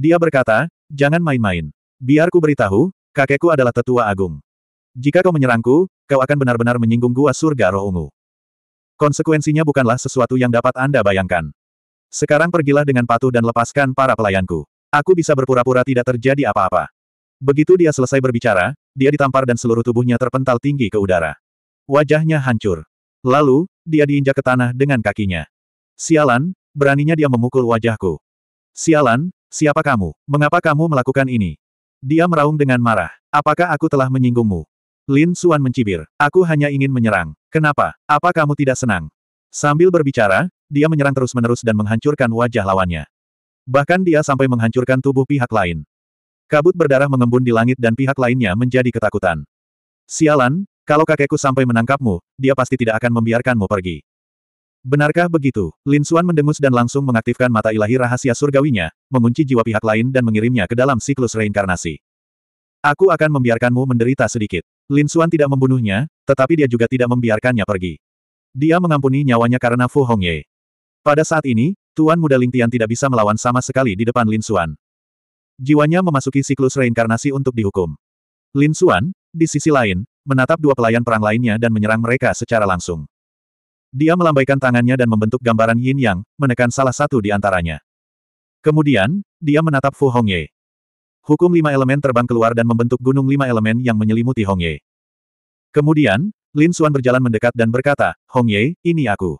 Dia berkata, jangan main-main. Biar ku beritahu, kakekku adalah tetua agung. Jika kau menyerangku, kau akan benar-benar menyinggung gua surga roh ungu. Konsekuensinya bukanlah sesuatu yang dapat Anda bayangkan. Sekarang pergilah dengan patuh dan lepaskan para pelayanku. Aku bisa berpura-pura tidak terjadi apa-apa. Begitu dia selesai berbicara, dia ditampar dan seluruh tubuhnya terpental tinggi ke udara. Wajahnya hancur. Lalu, dia diinjak ke tanah dengan kakinya. Sialan, beraninya dia memukul wajahku. Sialan, Siapa kamu? Mengapa kamu melakukan ini? Dia meraung dengan marah. Apakah aku telah menyinggungmu? Lin Suan mencibir. Aku hanya ingin menyerang. Kenapa? Apa kamu tidak senang? Sambil berbicara, dia menyerang terus-menerus dan menghancurkan wajah lawannya. Bahkan dia sampai menghancurkan tubuh pihak lain. Kabut berdarah mengembun di langit dan pihak lainnya menjadi ketakutan. Sialan, kalau kakekku sampai menangkapmu, dia pasti tidak akan membiarkanmu pergi. Benarkah begitu? Lin Xuan mendengus dan langsung mengaktifkan mata ilahi rahasia surgawinya, mengunci jiwa pihak lain dan mengirimnya ke dalam siklus reinkarnasi. Aku akan membiarkanmu menderita sedikit. Lin Xuan tidak membunuhnya, tetapi dia juga tidak membiarkannya pergi. Dia mengampuni nyawanya karena Fu Hongye. Pada saat ini, Tuan Muda Ling Tian tidak bisa melawan sama sekali di depan Lin Xuan. Jiwanya memasuki siklus reinkarnasi untuk dihukum. Lin Xuan, di sisi lain, menatap dua pelayan perang lainnya dan menyerang mereka secara langsung. Dia melambaikan tangannya dan membentuk gambaran yin yang, menekan salah satu di antaranya. Kemudian, dia menatap Fu Hongye. Hukum lima elemen terbang keluar dan membentuk gunung lima elemen yang menyelimuti Hongye. Kemudian, Lin Xuan berjalan mendekat dan berkata, Hongye, ini aku.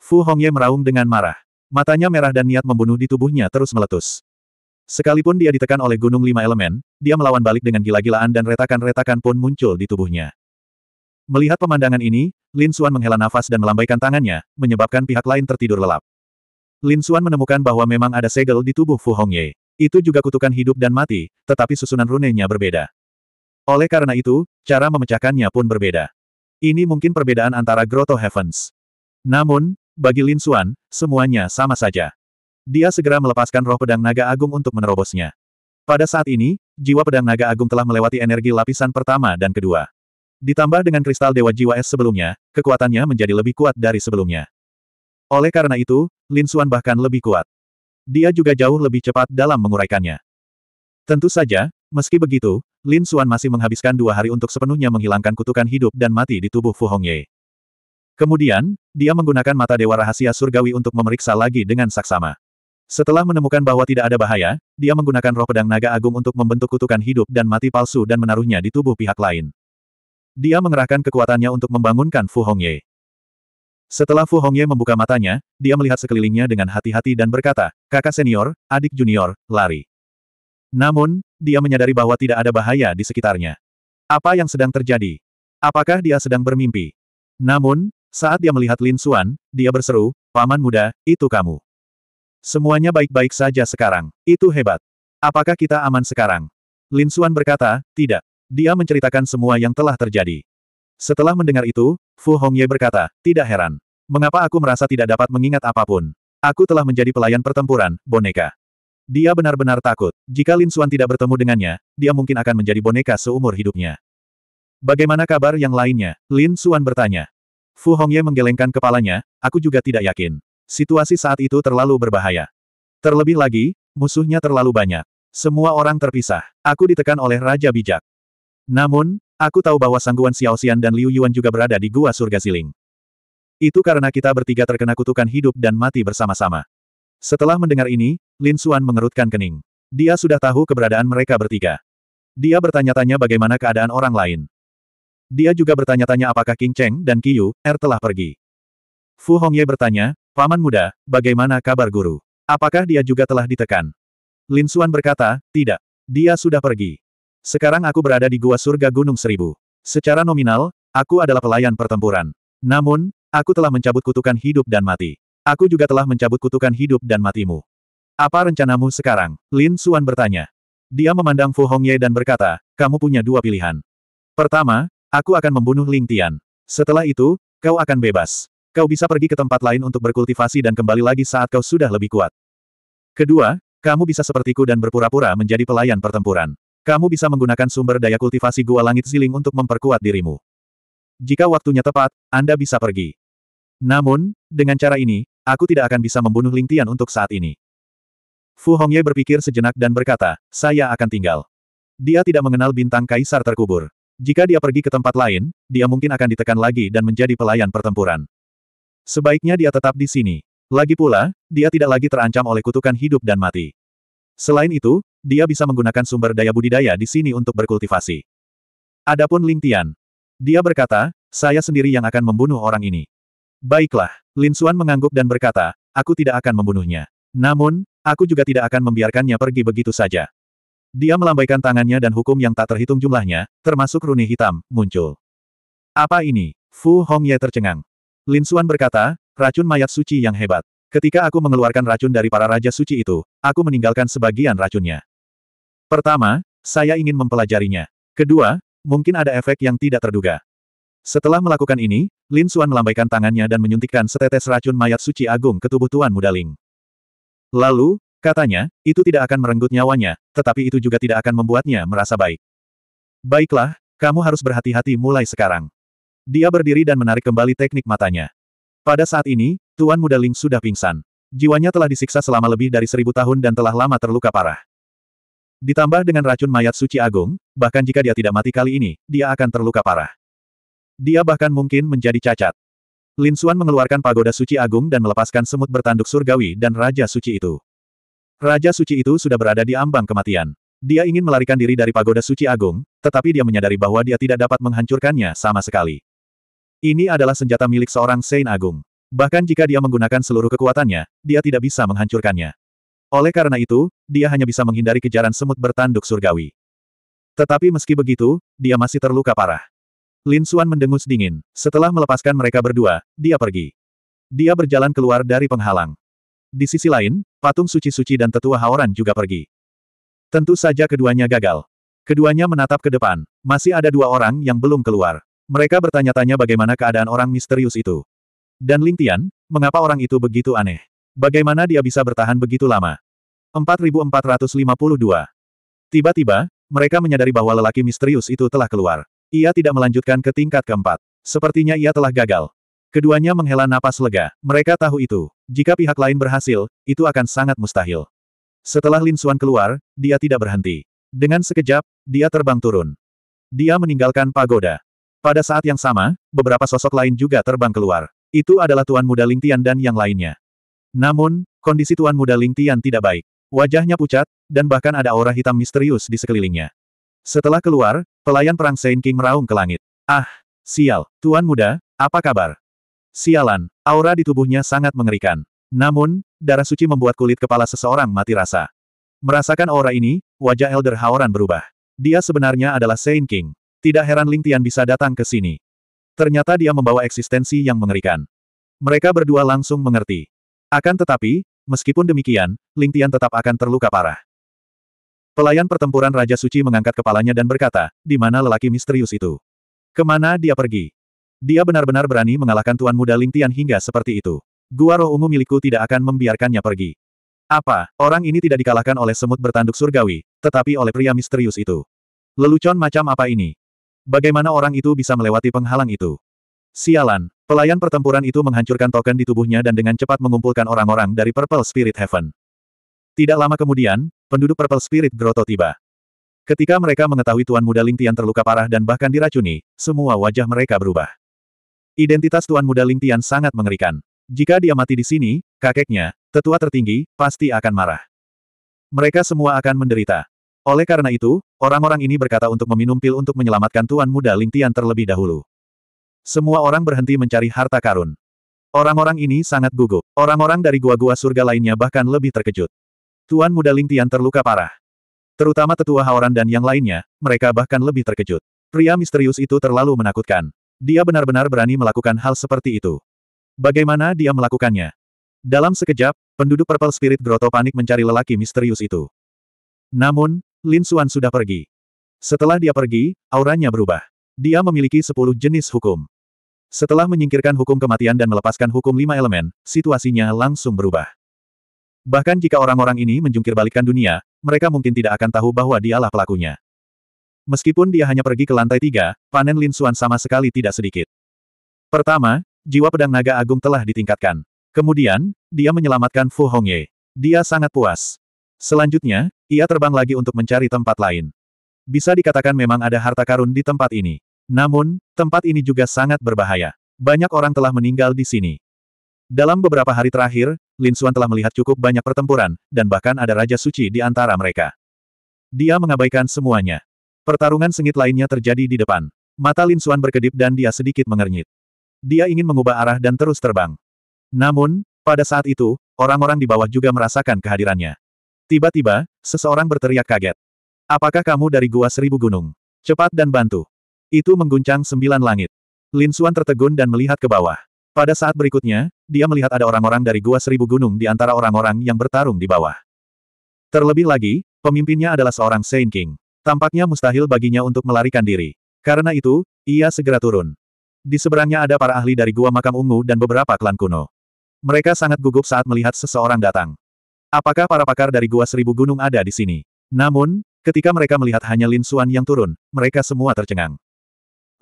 Fu Hongye meraung dengan marah. Matanya merah dan niat membunuh di tubuhnya terus meletus. Sekalipun dia ditekan oleh gunung lima elemen, dia melawan balik dengan gila-gilaan dan retakan-retakan pun muncul di tubuhnya. Melihat pemandangan ini, Lin Xuan menghela nafas dan melambaikan tangannya, menyebabkan pihak lain tertidur lelap. Lin Xuan menemukan bahwa memang ada segel di tubuh Fu Hongye. Itu juga kutukan hidup dan mati, tetapi susunan runenya berbeda. Oleh karena itu, cara memecahkannya pun berbeda. Ini mungkin perbedaan antara Grotto Heavens. Namun, bagi Lin Xuan, semuanya sama saja. Dia segera melepaskan roh pedang naga agung untuk menerobosnya. Pada saat ini, jiwa pedang naga agung telah melewati energi lapisan pertama dan kedua. Ditambah dengan kristal Dewa Jiwa Es sebelumnya, kekuatannya menjadi lebih kuat dari sebelumnya. Oleh karena itu, Lin Xuan bahkan lebih kuat. Dia juga jauh lebih cepat dalam menguraikannya. Tentu saja, meski begitu, Lin Xuan masih menghabiskan dua hari untuk sepenuhnya menghilangkan kutukan hidup dan mati di tubuh Fu Hongye. Kemudian, dia menggunakan mata Dewa Rahasia Surgawi untuk memeriksa lagi dengan saksama. Setelah menemukan bahwa tidak ada bahaya, dia menggunakan roh pedang naga agung untuk membentuk kutukan hidup dan mati palsu dan menaruhnya di tubuh pihak lain. Dia mengerahkan kekuatannya untuk membangunkan Fu Hongye. Setelah Fu Hongye membuka matanya, dia melihat sekelilingnya dengan hati-hati dan berkata, kakak senior, adik junior, lari. Namun, dia menyadari bahwa tidak ada bahaya di sekitarnya. Apa yang sedang terjadi? Apakah dia sedang bermimpi? Namun, saat dia melihat Lin Suan, dia berseru, Paman muda, itu kamu. Semuanya baik-baik saja sekarang. Itu hebat. Apakah kita aman sekarang? Lin Suan berkata, tidak. Dia menceritakan semua yang telah terjadi. Setelah mendengar itu, Fu Hongye berkata, tidak heran. Mengapa aku merasa tidak dapat mengingat apapun? Aku telah menjadi pelayan pertempuran, boneka. Dia benar-benar takut. Jika Lin Xuan tidak bertemu dengannya, dia mungkin akan menjadi boneka seumur hidupnya. Bagaimana kabar yang lainnya? Lin Xuan bertanya. Fu Hongye menggelengkan kepalanya, aku juga tidak yakin. Situasi saat itu terlalu berbahaya. Terlebih lagi, musuhnya terlalu banyak. Semua orang terpisah. Aku ditekan oleh Raja Bijak. Namun, aku tahu bahwa sangguan Xiaoxian dan Liu Yuan juga berada di gua surga siling. Itu karena kita bertiga terkena kutukan hidup dan mati bersama-sama. Setelah mendengar ini, Lin Xuan mengerutkan kening. Dia sudah tahu keberadaan mereka bertiga. Dia bertanya-tanya bagaimana keadaan orang lain. Dia juga bertanya-tanya apakah King Cheng dan Qiyu, Er telah pergi. Fu Hongye bertanya, Paman muda, bagaimana kabar guru? Apakah dia juga telah ditekan? Lin Xuan berkata, tidak. Dia sudah pergi. Sekarang aku berada di gua surga Gunung Seribu. Secara nominal, aku adalah pelayan pertempuran. Namun, aku telah mencabut kutukan hidup dan mati. Aku juga telah mencabut kutukan hidup dan matimu. Apa rencanamu sekarang? Lin Suan bertanya. Dia memandang Fu Hongye dan berkata, kamu punya dua pilihan. Pertama, aku akan membunuh Ling Tian. Setelah itu, kau akan bebas. Kau bisa pergi ke tempat lain untuk berkultivasi dan kembali lagi saat kau sudah lebih kuat. Kedua, kamu bisa sepertiku dan berpura-pura menjadi pelayan pertempuran. Kamu bisa menggunakan sumber daya kultivasi gua langit ziling untuk memperkuat dirimu. Jika waktunya tepat, Anda bisa pergi. Namun, dengan cara ini, aku tidak akan bisa membunuh Ling Tian untuk saat ini. Fu Hongye berpikir sejenak dan berkata, saya akan tinggal. Dia tidak mengenal bintang kaisar terkubur. Jika dia pergi ke tempat lain, dia mungkin akan ditekan lagi dan menjadi pelayan pertempuran. Sebaiknya dia tetap di sini. Lagi pula, dia tidak lagi terancam oleh kutukan hidup dan mati. Selain itu, dia bisa menggunakan sumber daya budidaya di sini untuk berkultivasi. Adapun Ling Tian. Dia berkata, saya sendiri yang akan membunuh orang ini. Baiklah, Lin Xuan mengangguk dan berkata, aku tidak akan membunuhnya. Namun, aku juga tidak akan membiarkannya pergi begitu saja. Dia melambaikan tangannya dan hukum yang tak terhitung jumlahnya, termasuk runi hitam, muncul. Apa ini? Fu Hongye tercengang. Lin Xuan berkata, racun mayat suci yang hebat. Ketika aku mengeluarkan racun dari para raja suci itu, aku meninggalkan sebagian racunnya. Pertama, saya ingin mempelajarinya. Kedua, mungkin ada efek yang tidak terduga. Setelah melakukan ini, Lin Xuan melambaikan tangannya dan menyuntikkan setetes racun mayat suci agung ke tubuh Tuan Muda Ling. Lalu, katanya, itu tidak akan merenggut nyawanya, tetapi itu juga tidak akan membuatnya merasa baik. Baiklah, kamu harus berhati-hati mulai sekarang. Dia berdiri dan menarik kembali teknik matanya. Pada saat ini, Tuan Muda Ling sudah pingsan. Jiwanya telah disiksa selama lebih dari seribu tahun dan telah lama terluka parah. Ditambah dengan racun mayat suci agung, bahkan jika dia tidak mati kali ini, dia akan terluka parah. Dia bahkan mungkin menjadi cacat. Lin Xuan mengeluarkan pagoda suci agung dan melepaskan semut bertanduk surgawi dan raja suci itu. Raja suci itu sudah berada di ambang kematian. Dia ingin melarikan diri dari pagoda suci agung, tetapi dia menyadari bahwa dia tidak dapat menghancurkannya sama sekali. Ini adalah senjata milik seorang Sein Agung. Bahkan jika dia menggunakan seluruh kekuatannya, dia tidak bisa menghancurkannya. Oleh karena itu, dia hanya bisa menghindari kejaran semut bertanduk surgawi. Tetapi meski begitu, dia masih terluka parah. Lin Xuan mendengus dingin. Setelah melepaskan mereka berdua, dia pergi. Dia berjalan keluar dari penghalang. Di sisi lain, patung suci-suci dan tetua Haoran juga pergi. Tentu saja keduanya gagal. Keduanya menatap ke depan, masih ada dua orang yang belum keluar. Mereka bertanya-tanya bagaimana keadaan orang misterius itu. Dan Ling Tian, mengapa orang itu begitu aneh? Bagaimana dia bisa bertahan begitu lama? 4452. Tiba-tiba, mereka menyadari bahwa lelaki misterius itu telah keluar. Ia tidak melanjutkan ke tingkat keempat. Sepertinya ia telah gagal. Keduanya menghela napas lega. Mereka tahu itu. Jika pihak lain berhasil, itu akan sangat mustahil. Setelah Lin Xuan keluar, dia tidak berhenti. Dengan sekejap, dia terbang turun. Dia meninggalkan pagoda. Pada saat yang sama, beberapa sosok lain juga terbang keluar. Itu adalah Tuan Muda Ling Tian dan yang lainnya. Namun, kondisi Tuan Muda Ling Tian tidak baik. Wajahnya pucat, dan bahkan ada aura hitam misterius di sekelilingnya. Setelah keluar, pelayan perang Saint King meraung ke langit. Ah, sial, Tuan Muda, apa kabar? Sialan, aura di tubuhnya sangat mengerikan. Namun, darah suci membuat kulit kepala seseorang mati rasa. Merasakan aura ini, wajah Elder Haoran berubah. Dia sebenarnya adalah Saint King. Tidak heran Ling Tian bisa datang ke sini. Ternyata dia membawa eksistensi yang mengerikan. Mereka berdua langsung mengerti. Akan tetapi, meskipun demikian, Ling Tian tetap akan terluka parah. Pelayan pertempuran Raja Suci mengangkat kepalanya dan berkata, di mana lelaki misterius itu? Kemana dia pergi? Dia benar-benar berani mengalahkan Tuan Muda Ling Tian hingga seperti itu. Gua roh ungu milikku tidak akan membiarkannya pergi. Apa, orang ini tidak dikalahkan oleh semut bertanduk surgawi, tetapi oleh pria misterius itu. Lelucon macam apa ini? Bagaimana orang itu bisa melewati penghalang itu? Sialan, pelayan pertempuran itu menghancurkan token di tubuhnya dan dengan cepat mengumpulkan orang-orang dari Purple Spirit Heaven. Tidak lama kemudian, penduduk Purple Spirit Grotto tiba. Ketika mereka mengetahui Tuan Muda Ling Tian terluka parah dan bahkan diracuni, semua wajah mereka berubah. Identitas Tuan Muda Ling Tian sangat mengerikan. Jika dia mati di sini, kakeknya, tetua tertinggi, pasti akan marah. Mereka semua akan menderita. Oleh karena itu, orang-orang ini berkata untuk meminum pil untuk menyelamatkan Tuan Muda Lingtian terlebih dahulu. Semua orang berhenti mencari harta karun. Orang-orang ini sangat gugup. Orang-orang dari gua-gua surga lainnya bahkan lebih terkejut. Tuan Muda Lingtian terluka parah. Terutama tetua Haoran dan yang lainnya, mereka bahkan lebih terkejut. Pria misterius itu terlalu menakutkan. Dia benar-benar berani melakukan hal seperti itu. Bagaimana dia melakukannya? Dalam sekejap, penduduk Purple Spirit Grotto panik mencari lelaki misterius itu. Namun, Lin Xuan sudah pergi. Setelah dia pergi, auranya berubah. Dia memiliki sepuluh jenis hukum. Setelah menyingkirkan hukum kematian dan melepaskan hukum lima elemen, situasinya langsung berubah. Bahkan jika orang-orang ini menjungkir dunia, mereka mungkin tidak akan tahu bahwa dialah pelakunya. Meskipun dia hanya pergi ke lantai tiga, panen Lin Xuan sama sekali tidak sedikit. Pertama, jiwa pedang naga agung telah ditingkatkan. Kemudian, dia menyelamatkan Fu Hongye. Dia sangat puas. Selanjutnya, ia terbang lagi untuk mencari tempat lain. Bisa dikatakan memang ada harta karun di tempat ini. Namun, tempat ini juga sangat berbahaya. Banyak orang telah meninggal di sini. Dalam beberapa hari terakhir, Lin Xuan telah melihat cukup banyak pertempuran, dan bahkan ada Raja Suci di antara mereka. Dia mengabaikan semuanya. Pertarungan sengit lainnya terjadi di depan. Mata Lin Xuan berkedip dan dia sedikit mengernyit. Dia ingin mengubah arah dan terus terbang. Namun, pada saat itu, orang-orang di bawah juga merasakan kehadirannya. Tiba-tiba, seseorang berteriak kaget. Apakah kamu dari Gua Seribu Gunung? Cepat dan bantu. Itu mengguncang sembilan langit. Lin Xuan tertegun dan melihat ke bawah. Pada saat berikutnya, dia melihat ada orang-orang dari Gua Seribu Gunung di antara orang-orang yang bertarung di bawah. Terlebih lagi, pemimpinnya adalah seorang Saint King. Tampaknya mustahil baginya untuk melarikan diri. Karena itu, ia segera turun. Di seberangnya ada para ahli dari Gua Makam Ungu dan beberapa klan kuno. Mereka sangat gugup saat melihat seseorang datang. Apakah para pakar dari Gua Seribu Gunung ada di sini? Namun, ketika mereka melihat hanya Lin Xuan yang turun, mereka semua tercengang.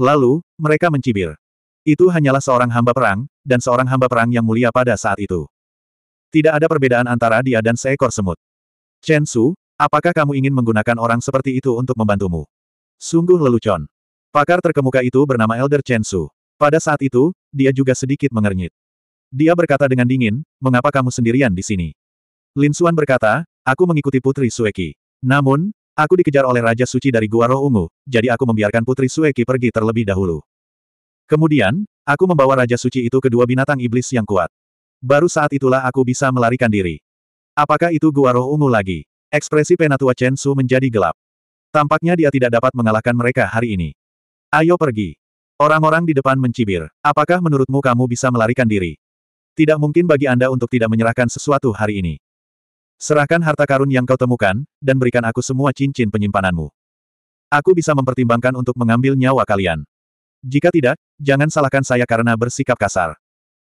Lalu, mereka mencibir. Itu hanyalah seorang hamba perang, dan seorang hamba perang yang mulia pada saat itu. Tidak ada perbedaan antara dia dan seekor semut. Chen Su, apakah kamu ingin menggunakan orang seperti itu untuk membantumu? Sungguh lelucon. Pakar terkemuka itu bernama Elder Chen Su. Pada saat itu, dia juga sedikit mengernyit. Dia berkata dengan dingin, mengapa kamu sendirian di sini? Lin Suan berkata, aku mengikuti Putri Sueki. Namun, aku dikejar oleh Raja Suci dari Gua Roh Ungu, jadi aku membiarkan Putri Sueki pergi terlebih dahulu. Kemudian, aku membawa Raja Suci itu ke dua binatang iblis yang kuat. Baru saat itulah aku bisa melarikan diri. Apakah itu Gua Roh Ungu lagi? Ekspresi Penatua Chen Su menjadi gelap. Tampaknya dia tidak dapat mengalahkan mereka hari ini. Ayo pergi. Orang-orang di depan mencibir. Apakah menurutmu kamu bisa melarikan diri? Tidak mungkin bagi Anda untuk tidak menyerahkan sesuatu hari ini. Serahkan harta karun yang kau temukan, dan berikan aku semua cincin penyimpananmu. Aku bisa mempertimbangkan untuk mengambil nyawa kalian. Jika tidak, jangan salahkan saya karena bersikap kasar.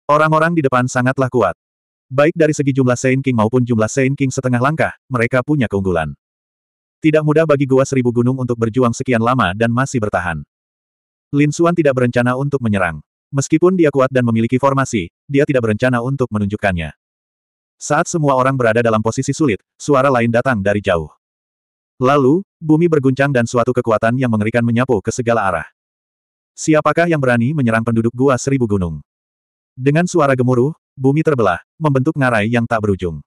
Orang-orang di depan sangatlah kuat. Baik dari segi jumlah Saint King maupun jumlah Saint King setengah langkah, mereka punya keunggulan. Tidak mudah bagi Gua Seribu Gunung untuk berjuang sekian lama dan masih bertahan. Lin Xuan tidak berencana untuk menyerang. Meskipun dia kuat dan memiliki formasi, dia tidak berencana untuk menunjukkannya. Saat semua orang berada dalam posisi sulit, suara lain datang dari jauh. Lalu, bumi berguncang dan suatu kekuatan yang mengerikan menyapu ke segala arah. Siapakah yang berani menyerang penduduk gua seribu gunung? Dengan suara gemuruh, bumi terbelah, membentuk ngarai yang tak berujung.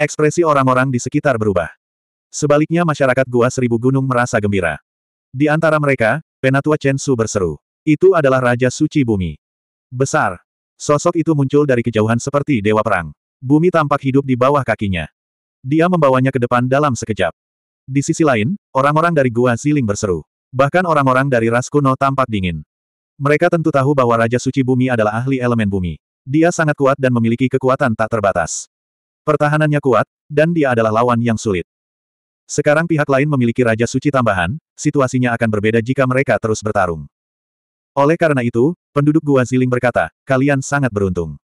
Ekspresi orang-orang di sekitar berubah. Sebaliknya masyarakat gua seribu gunung merasa gembira. Di antara mereka, Penatua Chen Su berseru. Itu adalah Raja Suci Bumi. Besar. Sosok itu muncul dari kejauhan seperti dewa perang. Bumi tampak hidup di bawah kakinya. Dia membawanya ke depan dalam sekejap. Di sisi lain, orang-orang dari Gua siling berseru. Bahkan orang-orang dari ras kuno tampak dingin. Mereka tentu tahu bahwa Raja Suci Bumi adalah ahli elemen bumi. Dia sangat kuat dan memiliki kekuatan tak terbatas. Pertahanannya kuat, dan dia adalah lawan yang sulit. Sekarang pihak lain memiliki Raja Suci tambahan, situasinya akan berbeda jika mereka terus bertarung. Oleh karena itu, penduduk Gua siling berkata, kalian sangat beruntung.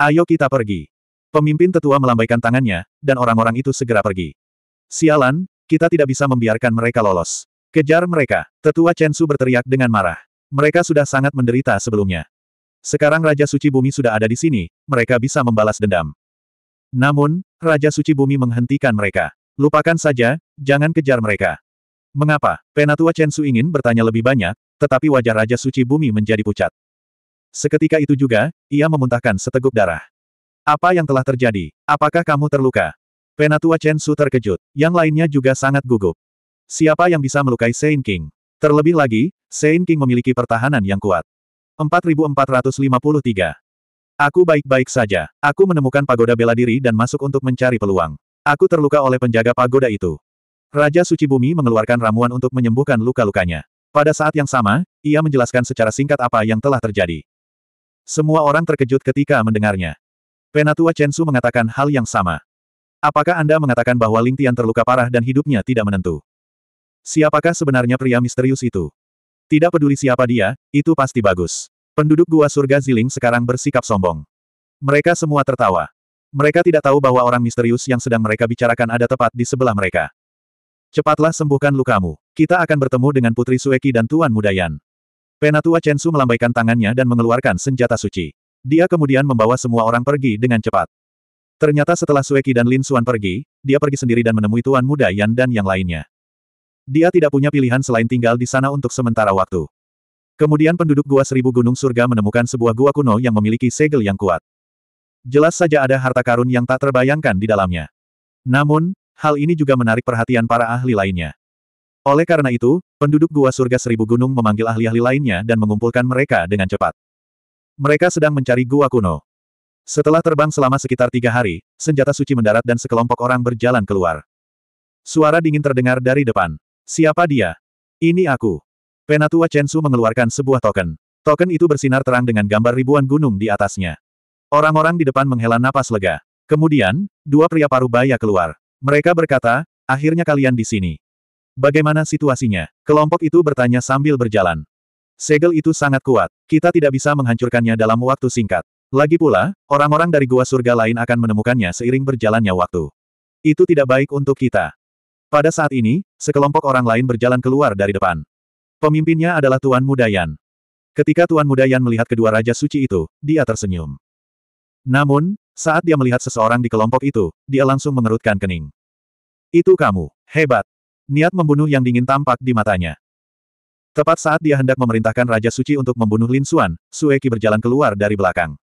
Ayo kita pergi. Pemimpin tetua melambaikan tangannya, dan orang-orang itu segera pergi. Sialan, kita tidak bisa membiarkan mereka lolos. Kejar mereka, tetua Chen Su berteriak dengan marah. Mereka sudah sangat menderita sebelumnya. Sekarang Raja Suci Bumi sudah ada di sini, mereka bisa membalas dendam. Namun, Raja Suci Bumi menghentikan mereka. Lupakan saja, jangan kejar mereka. Mengapa? Penatua Chen Su ingin bertanya lebih banyak, tetapi wajah Raja Suci Bumi menjadi pucat. Seketika itu juga, ia memuntahkan seteguk darah. Apa yang telah terjadi? Apakah kamu terluka? Penatua Chen Su terkejut, yang lainnya juga sangat gugup. Siapa yang bisa melukai Sein King? Terlebih lagi, Sein King memiliki pertahanan yang kuat. 4453. Aku baik-baik saja. Aku menemukan pagoda bela diri dan masuk untuk mencari peluang. Aku terluka oleh penjaga pagoda itu. Raja Suci Bumi mengeluarkan ramuan untuk menyembuhkan luka-lukanya. Pada saat yang sama, ia menjelaskan secara singkat apa yang telah terjadi. Semua orang terkejut ketika mendengarnya. Penatua Chen Su mengatakan hal yang sama. Apakah Anda mengatakan bahwa Ling Tian terluka parah dan hidupnya tidak menentu? Siapakah sebenarnya pria misterius itu? Tidak peduli siapa dia, itu pasti bagus. Penduduk gua surga Ziling sekarang bersikap sombong. Mereka semua tertawa. Mereka tidak tahu bahwa orang misterius yang sedang mereka bicarakan ada tepat di sebelah mereka. Cepatlah sembuhkan lukamu. Kita akan bertemu dengan Putri Sueki dan Tuan Mudayan. Penatua Chen Su melambaikan tangannya dan mengeluarkan senjata suci. Dia kemudian membawa semua orang pergi dengan cepat. Ternyata setelah Sueki dan Lin Suan pergi, dia pergi sendiri dan menemui Tuan Muda Yan dan yang lainnya. Dia tidak punya pilihan selain tinggal di sana untuk sementara waktu. Kemudian penduduk Gua Seribu Gunung Surga menemukan sebuah gua kuno yang memiliki segel yang kuat. Jelas saja ada harta karun yang tak terbayangkan di dalamnya. Namun, hal ini juga menarik perhatian para ahli lainnya. Oleh karena itu, penduduk Gua Surga Seribu Gunung memanggil ahli-ahli lainnya dan mengumpulkan mereka dengan cepat. Mereka sedang mencari gua kuno. Setelah terbang selama sekitar tiga hari, senjata suci mendarat dan sekelompok orang berjalan keluar. Suara dingin terdengar dari depan. Siapa dia? Ini aku. Penatua Chen Su mengeluarkan sebuah token. Token itu bersinar terang dengan gambar ribuan gunung di atasnya. Orang-orang di depan menghela napas lega. Kemudian, dua pria paruh baya keluar. Mereka berkata, akhirnya kalian di sini. Bagaimana situasinya? Kelompok itu bertanya sambil berjalan. Segel itu sangat kuat. Kita tidak bisa menghancurkannya dalam waktu singkat. Lagi pula, orang-orang dari gua surga lain akan menemukannya seiring berjalannya waktu. Itu tidak baik untuk kita. Pada saat ini, sekelompok orang lain berjalan keluar dari depan. Pemimpinnya adalah Tuan Mudayan. Ketika Tuan Mudayan melihat kedua raja suci itu, dia tersenyum. Namun, saat dia melihat seseorang di kelompok itu, dia langsung mengerutkan kening. Itu kamu, hebat. Niat membunuh yang dingin tampak di matanya. Tepat saat dia hendak memerintahkan Raja Suci untuk membunuh Lin Xuan, Sueki berjalan keluar dari belakang.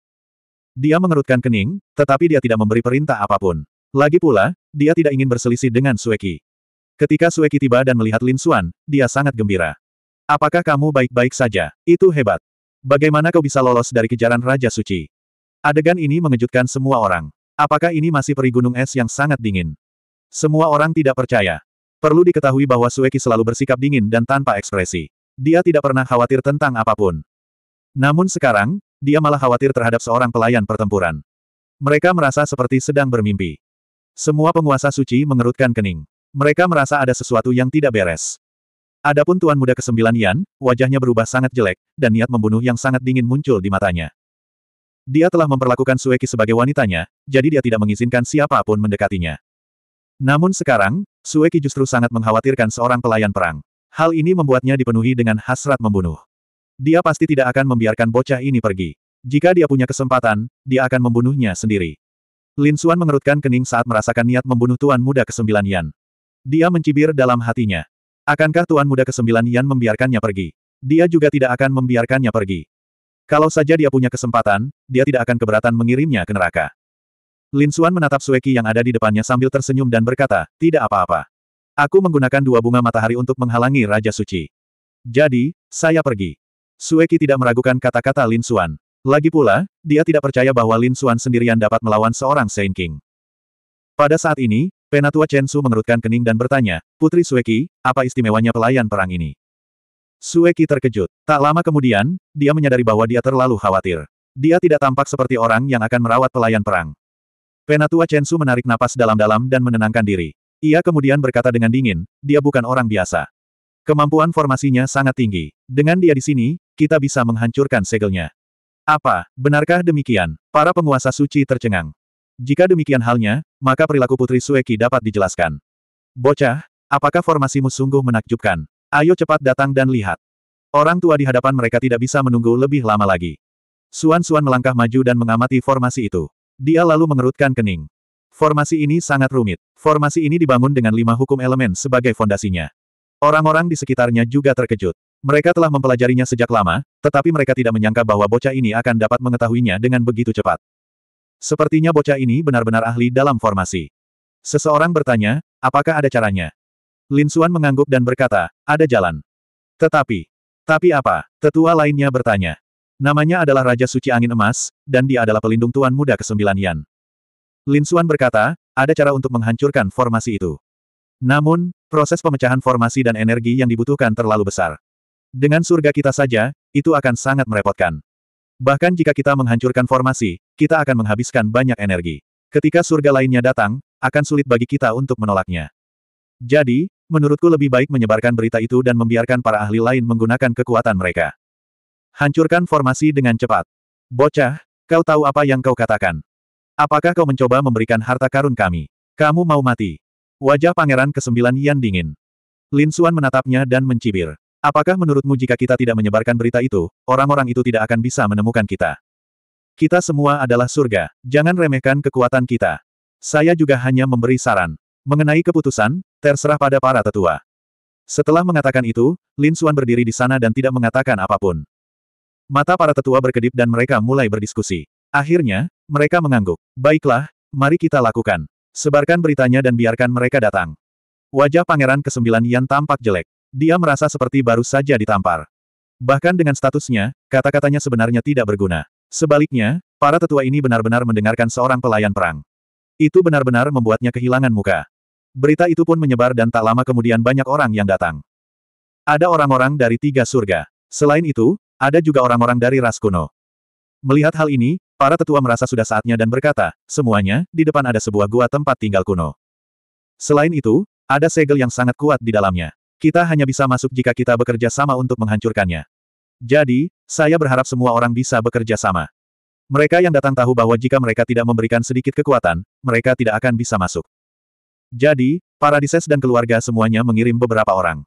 Dia mengerutkan kening, tetapi dia tidak memberi perintah apapun. Lagi pula, dia tidak ingin berselisih dengan Sueki. Ketika Sueki tiba dan melihat Lin Xuan, dia sangat gembira. Apakah kamu baik-baik saja? Itu hebat. Bagaimana kau bisa lolos dari kejaran Raja Suci? Adegan ini mengejutkan semua orang. Apakah ini masih peri gunung es yang sangat dingin? Semua orang tidak percaya. Perlu diketahui bahwa Sueki selalu bersikap dingin dan tanpa ekspresi dia tidak pernah khawatir tentang apapun. Namun sekarang, dia malah khawatir terhadap seorang pelayan pertempuran. Mereka merasa seperti sedang bermimpi. Semua penguasa suci mengerutkan kening. Mereka merasa ada sesuatu yang tidak beres. Adapun Tuan Muda Kesembilan Yan, wajahnya berubah sangat jelek, dan niat membunuh yang sangat dingin muncul di matanya. Dia telah memperlakukan Sueki sebagai wanitanya, jadi dia tidak mengizinkan siapapun mendekatinya. Namun sekarang, Sueki justru sangat mengkhawatirkan seorang pelayan perang. Hal ini membuatnya dipenuhi dengan hasrat membunuh. Dia pasti tidak akan membiarkan bocah ini pergi. Jika dia punya kesempatan, dia akan membunuhnya sendiri. Lin Suan mengerutkan kening saat merasakan niat membunuh Tuan Muda Kesembilan Yan. Dia mencibir dalam hatinya. Akankah Tuan Muda Kesembilan Yan membiarkannya pergi? Dia juga tidak akan membiarkannya pergi. Kalau saja dia punya kesempatan, dia tidak akan keberatan mengirimnya ke neraka. Lin Suan menatap Sueki yang ada di depannya sambil tersenyum dan berkata, tidak apa-apa. Aku menggunakan dua bunga matahari untuk menghalangi Raja Suci. Jadi, saya pergi. Sueki tidak meragukan kata-kata Lin Xuan. Lagi pula, dia tidak percaya bahwa Lin Xuan sendirian dapat melawan seorang Saint King. Pada saat ini, Penatua Chen Su mengerutkan kening dan bertanya, Putri Sueki, apa istimewanya pelayan perang ini? Sueki terkejut. Tak lama kemudian, dia menyadari bahwa dia terlalu khawatir. Dia tidak tampak seperti orang yang akan merawat pelayan perang. Penatua Chen Su menarik napas dalam-dalam dan menenangkan diri. Ia kemudian berkata dengan dingin, dia bukan orang biasa. Kemampuan formasinya sangat tinggi. Dengan dia di sini, kita bisa menghancurkan segelnya. Apa, benarkah demikian? Para penguasa suci tercengang. Jika demikian halnya, maka perilaku Putri Sueki dapat dijelaskan. Bocah, apakah formasimu sungguh menakjubkan? Ayo cepat datang dan lihat. Orang tua di hadapan mereka tidak bisa menunggu lebih lama lagi. Suan-suan melangkah maju dan mengamati formasi itu. Dia lalu mengerutkan kening. Formasi ini sangat rumit. Formasi ini dibangun dengan lima hukum elemen sebagai fondasinya. Orang-orang di sekitarnya juga terkejut. Mereka telah mempelajarinya sejak lama, tetapi mereka tidak menyangka bahwa bocah ini akan dapat mengetahuinya dengan begitu cepat. Sepertinya bocah ini benar-benar ahli dalam formasi. Seseorang bertanya, apakah ada caranya? Lin Xuan mengangguk dan berkata, ada jalan. Tetapi, tapi apa? Tetua lainnya bertanya. Namanya adalah Raja Suci Angin Emas, dan dia adalah pelindung Tuan Muda Kesembilan Yan. Lin Xuan berkata, ada cara untuk menghancurkan formasi itu. Namun, proses pemecahan formasi dan energi yang dibutuhkan terlalu besar. Dengan surga kita saja, itu akan sangat merepotkan. Bahkan jika kita menghancurkan formasi, kita akan menghabiskan banyak energi. Ketika surga lainnya datang, akan sulit bagi kita untuk menolaknya. Jadi, menurutku lebih baik menyebarkan berita itu dan membiarkan para ahli lain menggunakan kekuatan mereka. Hancurkan formasi dengan cepat. Bocah, kau tahu apa yang kau katakan. Apakah kau mencoba memberikan harta karun kami? Kamu mau mati. Wajah pangeran kesembilan Yan dingin. Lin Suan menatapnya dan mencibir. Apakah menurutmu jika kita tidak menyebarkan berita itu, orang-orang itu tidak akan bisa menemukan kita? Kita semua adalah surga, jangan remehkan kekuatan kita. Saya juga hanya memberi saran. Mengenai keputusan, terserah pada para tetua. Setelah mengatakan itu, Lin Suan berdiri di sana dan tidak mengatakan apapun. Mata para tetua berkedip dan mereka mulai berdiskusi. Akhirnya, mereka mengangguk. Baiklah, mari kita lakukan. Sebarkan beritanya dan biarkan mereka datang. Wajah Pangeran Kesembilan Yan tampak jelek. Dia merasa seperti baru saja ditampar. Bahkan dengan statusnya, kata-katanya sebenarnya tidak berguna. Sebaliknya, para tetua ini benar-benar mendengarkan seorang pelayan perang. Itu benar-benar membuatnya kehilangan muka. Berita itu pun menyebar dan tak lama kemudian banyak orang yang datang. Ada orang-orang dari tiga surga. Selain itu, ada juga orang-orang dari ras kuno. Melihat hal ini, Para tetua merasa sudah saatnya dan berkata, semuanya, di depan ada sebuah gua tempat tinggal kuno. Selain itu, ada segel yang sangat kuat di dalamnya. Kita hanya bisa masuk jika kita bekerja sama untuk menghancurkannya. Jadi, saya berharap semua orang bisa bekerja sama. Mereka yang datang tahu bahwa jika mereka tidak memberikan sedikit kekuatan, mereka tidak akan bisa masuk. Jadi, Paradises dan keluarga semuanya mengirim beberapa orang.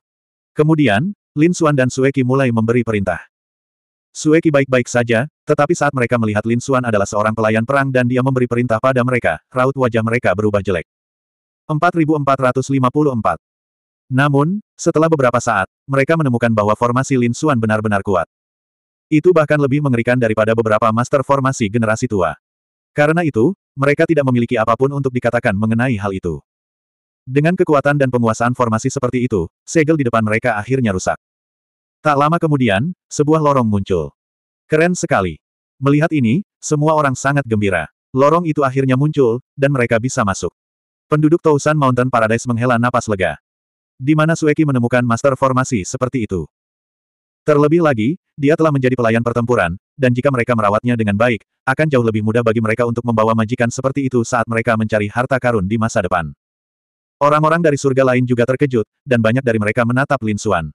Kemudian, Lin Suan dan Sueki mulai memberi perintah. Sueki baik-baik saja, tetapi saat mereka melihat Lin Xuan adalah seorang pelayan perang dan dia memberi perintah pada mereka, raut wajah mereka berubah jelek. 4454 Namun, setelah beberapa saat, mereka menemukan bahwa formasi Lin Xuan benar-benar kuat. Itu bahkan lebih mengerikan daripada beberapa master formasi generasi tua. Karena itu, mereka tidak memiliki apapun untuk dikatakan mengenai hal itu. Dengan kekuatan dan penguasaan formasi seperti itu, segel di depan mereka akhirnya rusak. Tak lama kemudian, sebuah lorong muncul. Keren sekali. Melihat ini, semua orang sangat gembira. Lorong itu akhirnya muncul, dan mereka bisa masuk. Penduduk Tausan Mountain Paradise menghela napas lega. Di mana Sueki menemukan master formasi seperti itu. Terlebih lagi, dia telah menjadi pelayan pertempuran, dan jika mereka merawatnya dengan baik, akan jauh lebih mudah bagi mereka untuk membawa majikan seperti itu saat mereka mencari harta karun di masa depan. Orang-orang dari surga lain juga terkejut, dan banyak dari mereka menatap Lin Suan.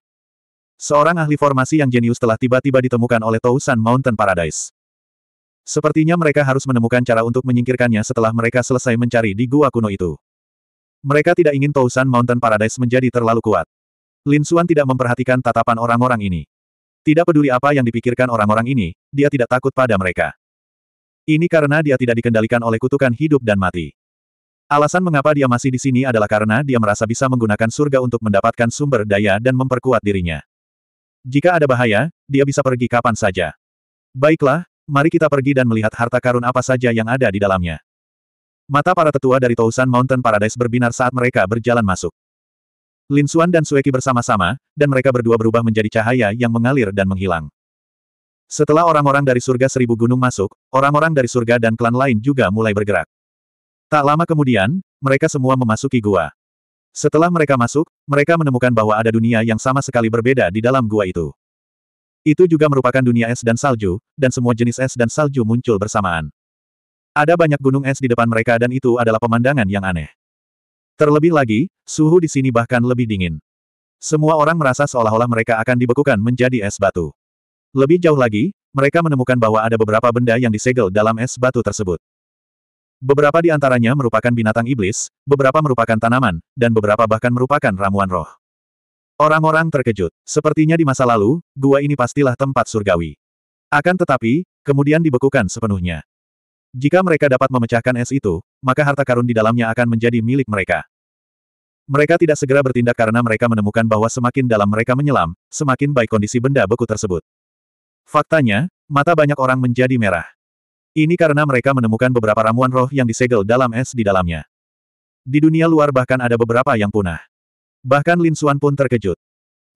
Seorang ahli formasi yang jenius telah tiba-tiba ditemukan oleh Tousan Mountain Paradise. Sepertinya mereka harus menemukan cara untuk menyingkirkannya setelah mereka selesai mencari di gua kuno itu. Mereka tidak ingin Tousan Mountain Paradise menjadi terlalu kuat. Lin Xuan tidak memperhatikan tatapan orang-orang ini. Tidak peduli apa yang dipikirkan orang-orang ini, dia tidak takut pada mereka. Ini karena dia tidak dikendalikan oleh kutukan hidup dan mati. Alasan mengapa dia masih di sini adalah karena dia merasa bisa menggunakan surga untuk mendapatkan sumber daya dan memperkuat dirinya. Jika ada bahaya, dia bisa pergi kapan saja. Baiklah, mari kita pergi dan melihat harta karun apa saja yang ada di dalamnya. Mata para tetua dari Tousan Mountain Paradise berbinar saat mereka berjalan masuk. Lin Xuan dan Sueki bersama-sama, dan mereka berdua berubah menjadi cahaya yang mengalir dan menghilang. Setelah orang-orang dari surga seribu gunung masuk, orang-orang dari surga dan klan lain juga mulai bergerak. Tak lama kemudian, mereka semua memasuki gua. Setelah mereka masuk, mereka menemukan bahwa ada dunia yang sama sekali berbeda di dalam gua itu. Itu juga merupakan dunia es dan salju, dan semua jenis es dan salju muncul bersamaan. Ada banyak gunung es di depan mereka dan itu adalah pemandangan yang aneh. Terlebih lagi, suhu di sini bahkan lebih dingin. Semua orang merasa seolah-olah mereka akan dibekukan menjadi es batu. Lebih jauh lagi, mereka menemukan bahwa ada beberapa benda yang disegel dalam es batu tersebut. Beberapa di antaranya merupakan binatang iblis, beberapa merupakan tanaman, dan beberapa bahkan merupakan ramuan roh. Orang-orang terkejut. Sepertinya di masa lalu, gua ini pastilah tempat surgawi. Akan tetapi, kemudian dibekukan sepenuhnya. Jika mereka dapat memecahkan es itu, maka harta karun di dalamnya akan menjadi milik mereka. Mereka tidak segera bertindak karena mereka menemukan bahwa semakin dalam mereka menyelam, semakin baik kondisi benda beku tersebut. Faktanya, mata banyak orang menjadi merah. Ini karena mereka menemukan beberapa ramuan roh yang disegel dalam es di dalamnya. Di dunia luar bahkan ada beberapa yang punah. Bahkan Lin Suan pun terkejut.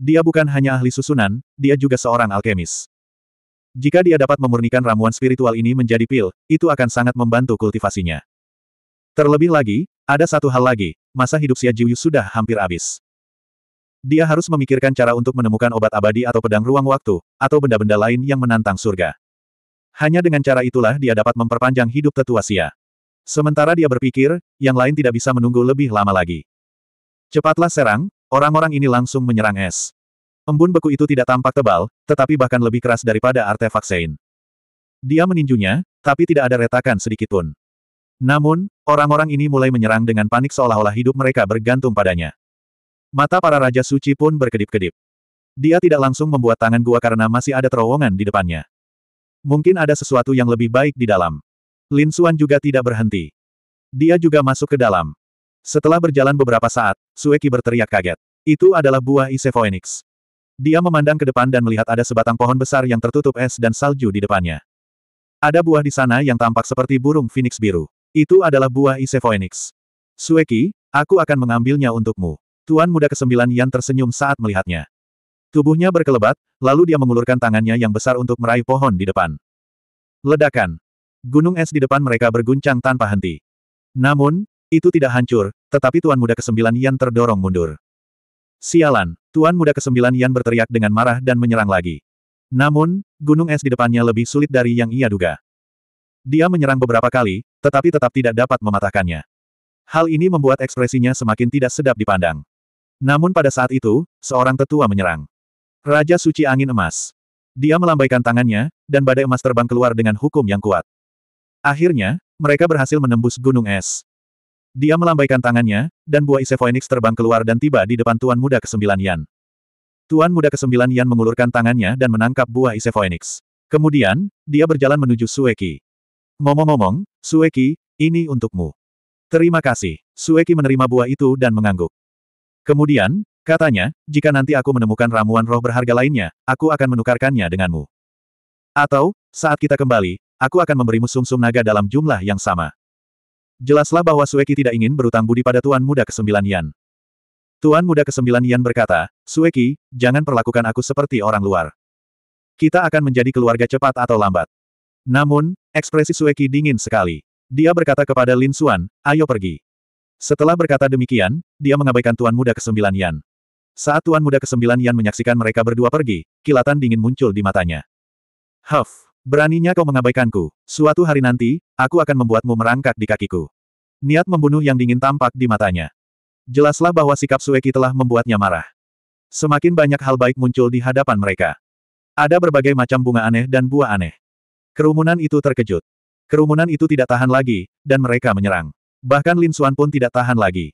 Dia bukan hanya ahli susunan, dia juga seorang alkemis. Jika dia dapat memurnikan ramuan spiritual ini menjadi pil, itu akan sangat membantu kultivasinya. Terlebih lagi, ada satu hal lagi, masa hidup Xia Jiuyu sudah hampir habis. Dia harus memikirkan cara untuk menemukan obat abadi atau pedang ruang waktu, atau benda-benda lain yang menantang surga. Hanya dengan cara itulah dia dapat memperpanjang hidup tetua Sia. Sementara dia berpikir, yang lain tidak bisa menunggu lebih lama lagi. Cepatlah serang, orang-orang ini langsung menyerang es. Embun beku itu tidak tampak tebal, tetapi bahkan lebih keras daripada artefak Sein. Dia meninjunya, tapi tidak ada retakan sedikitpun. Namun, orang-orang ini mulai menyerang dengan panik seolah-olah hidup mereka bergantung padanya. Mata para Raja Suci pun berkedip-kedip. Dia tidak langsung membuat tangan gua karena masih ada terowongan di depannya. Mungkin ada sesuatu yang lebih baik di dalam. Lin Suan juga tidak berhenti. Dia juga masuk ke dalam. Setelah berjalan beberapa saat, Sueki berteriak kaget. Itu adalah buah Isevoenix. Dia memandang ke depan dan melihat ada sebatang pohon besar yang tertutup es dan salju di depannya. Ada buah di sana yang tampak seperti burung phoenix biru. Itu adalah buah Isevoenix. Sueki, aku akan mengambilnya untukmu. Tuan muda kesembilan yang tersenyum saat melihatnya. Tubuhnya berkelebat, lalu dia mengulurkan tangannya yang besar untuk meraih pohon di depan. Ledakan. Gunung es di depan mereka berguncang tanpa henti. Namun, itu tidak hancur, tetapi Tuan Muda Kesembilan Yan terdorong mundur. Sialan, Tuan Muda Kesembilan Yan berteriak dengan marah dan menyerang lagi. Namun, gunung es di depannya lebih sulit dari yang ia duga. Dia menyerang beberapa kali, tetapi tetap tidak dapat mematahkannya. Hal ini membuat ekspresinya semakin tidak sedap dipandang. Namun pada saat itu, seorang tetua menyerang. Raja Suci Angin Emas. Dia melambaikan tangannya, dan badai emas terbang keluar dengan hukum yang kuat. Akhirnya, mereka berhasil menembus gunung es. Dia melambaikan tangannya, dan buah isefoenix terbang keluar dan tiba di depan Tuan Muda Kesembilan Yan. Tuan Muda Kesembilan Yan mengulurkan tangannya dan menangkap buah isefoenix. Kemudian, dia berjalan menuju Sueki. Ngomong-ngomong, Sueki, ini untukmu. Terima kasih. Sueki menerima buah itu dan mengangguk. Kemudian, Katanya, jika nanti aku menemukan ramuan roh berharga lainnya, aku akan menukarkannya denganmu. Atau, saat kita kembali, aku akan memberimu sumsum -sum naga dalam jumlah yang sama. Jelaslah bahwa Sueki tidak ingin berutang budi pada Tuan Muda Kesembilan Yan. Tuan Muda Kesembilan Yan berkata, Sueki, jangan perlakukan aku seperti orang luar. Kita akan menjadi keluarga cepat atau lambat. Namun, ekspresi Sueki dingin sekali. Dia berkata kepada Lin Xuan, ayo pergi. Setelah berkata demikian, dia mengabaikan Tuan Muda Kesembilan Yan. Saat Tuan Muda Kesembilan Yan menyaksikan mereka berdua pergi, kilatan dingin muncul di matanya. Huff, beraninya kau mengabaikanku. Suatu hari nanti, aku akan membuatmu merangkak di kakiku. Niat membunuh yang dingin tampak di matanya. Jelaslah bahwa sikap Sueki telah membuatnya marah. Semakin banyak hal baik muncul di hadapan mereka. Ada berbagai macam bunga aneh dan buah aneh. Kerumunan itu terkejut. Kerumunan itu tidak tahan lagi, dan mereka menyerang. Bahkan Lin Xuan pun tidak tahan lagi.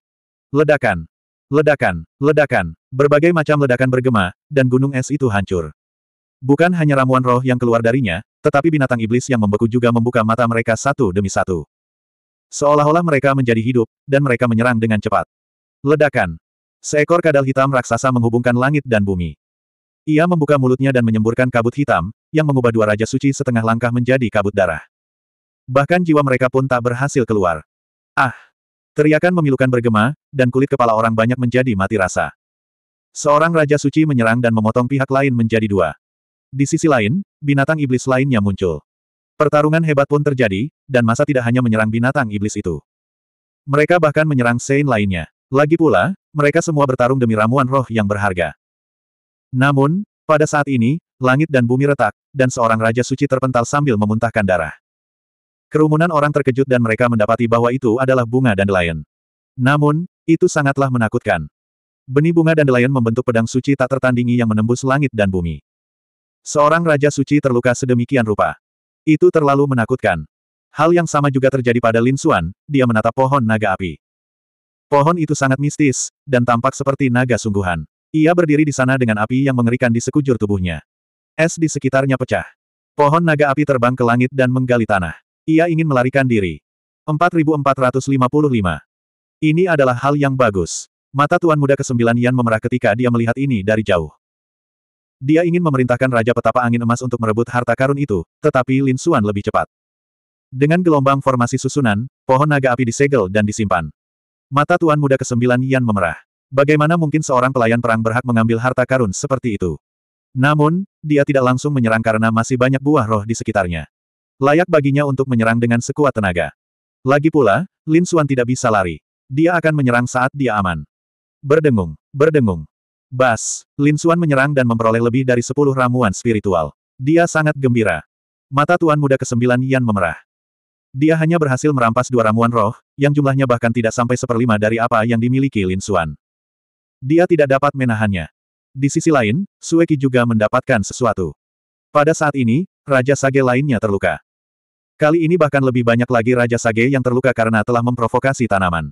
Ledakan, Ledakan, ledakan, berbagai macam ledakan bergema, dan gunung es itu hancur. Bukan hanya ramuan roh yang keluar darinya, tetapi binatang iblis yang membeku juga membuka mata mereka satu demi satu. Seolah-olah mereka menjadi hidup, dan mereka menyerang dengan cepat. Ledakan. Seekor kadal hitam raksasa menghubungkan langit dan bumi. Ia membuka mulutnya dan menyemburkan kabut hitam, yang mengubah dua Raja Suci setengah langkah menjadi kabut darah. Bahkan jiwa mereka pun tak berhasil keluar. Ah! Teriakan memilukan bergema, dan kulit kepala orang banyak menjadi mati rasa. Seorang Raja Suci menyerang dan memotong pihak lain menjadi dua. Di sisi lain, binatang iblis lainnya muncul. Pertarungan hebat pun terjadi, dan masa tidak hanya menyerang binatang iblis itu. Mereka bahkan menyerang Sein lainnya. Lagi pula, mereka semua bertarung demi ramuan roh yang berharga. Namun, pada saat ini, langit dan bumi retak, dan seorang Raja Suci terpental sambil memuntahkan darah. Kerumunan orang terkejut dan mereka mendapati bahwa itu adalah bunga dandelion. Namun, itu sangatlah menakutkan. Benih bunga dandelion membentuk pedang suci tak tertandingi yang menembus langit dan bumi. Seorang raja suci terluka sedemikian rupa. Itu terlalu menakutkan. Hal yang sama juga terjadi pada Lin Xuan, dia menatap pohon naga api. Pohon itu sangat mistis, dan tampak seperti naga sungguhan. Ia berdiri di sana dengan api yang mengerikan di sekujur tubuhnya. Es di sekitarnya pecah. Pohon naga api terbang ke langit dan menggali tanah. Ia ingin melarikan diri. 4455. Ini adalah hal yang bagus. Mata Tuan Muda Kesembilan Yan memerah ketika dia melihat ini dari jauh. Dia ingin memerintahkan Raja Petapa Angin Emas untuk merebut harta karun itu, tetapi Lin Suan lebih cepat. Dengan gelombang formasi susunan, pohon naga api disegel dan disimpan. Mata Tuan Muda Kesembilan Yan memerah. Bagaimana mungkin seorang pelayan perang berhak mengambil harta karun seperti itu? Namun, dia tidak langsung menyerang karena masih banyak buah roh di sekitarnya. Layak baginya untuk menyerang dengan sekuat tenaga. Lagi pula, Lin Xuan tidak bisa lari. Dia akan menyerang saat dia aman. Berdengung, berdengung. Bas, Lin Xuan menyerang dan memperoleh lebih dari sepuluh ramuan spiritual. Dia sangat gembira. Mata Tuan Muda kesembilan Yan memerah. Dia hanya berhasil merampas dua ramuan roh, yang jumlahnya bahkan tidak sampai seperlima dari apa yang dimiliki Lin Xuan. Dia tidak dapat menahannya. Di sisi lain, Sueki juga mendapatkan sesuatu. Pada saat ini, Raja Sage lainnya terluka. Kali ini bahkan lebih banyak lagi Raja Sage yang terluka karena telah memprovokasi tanaman.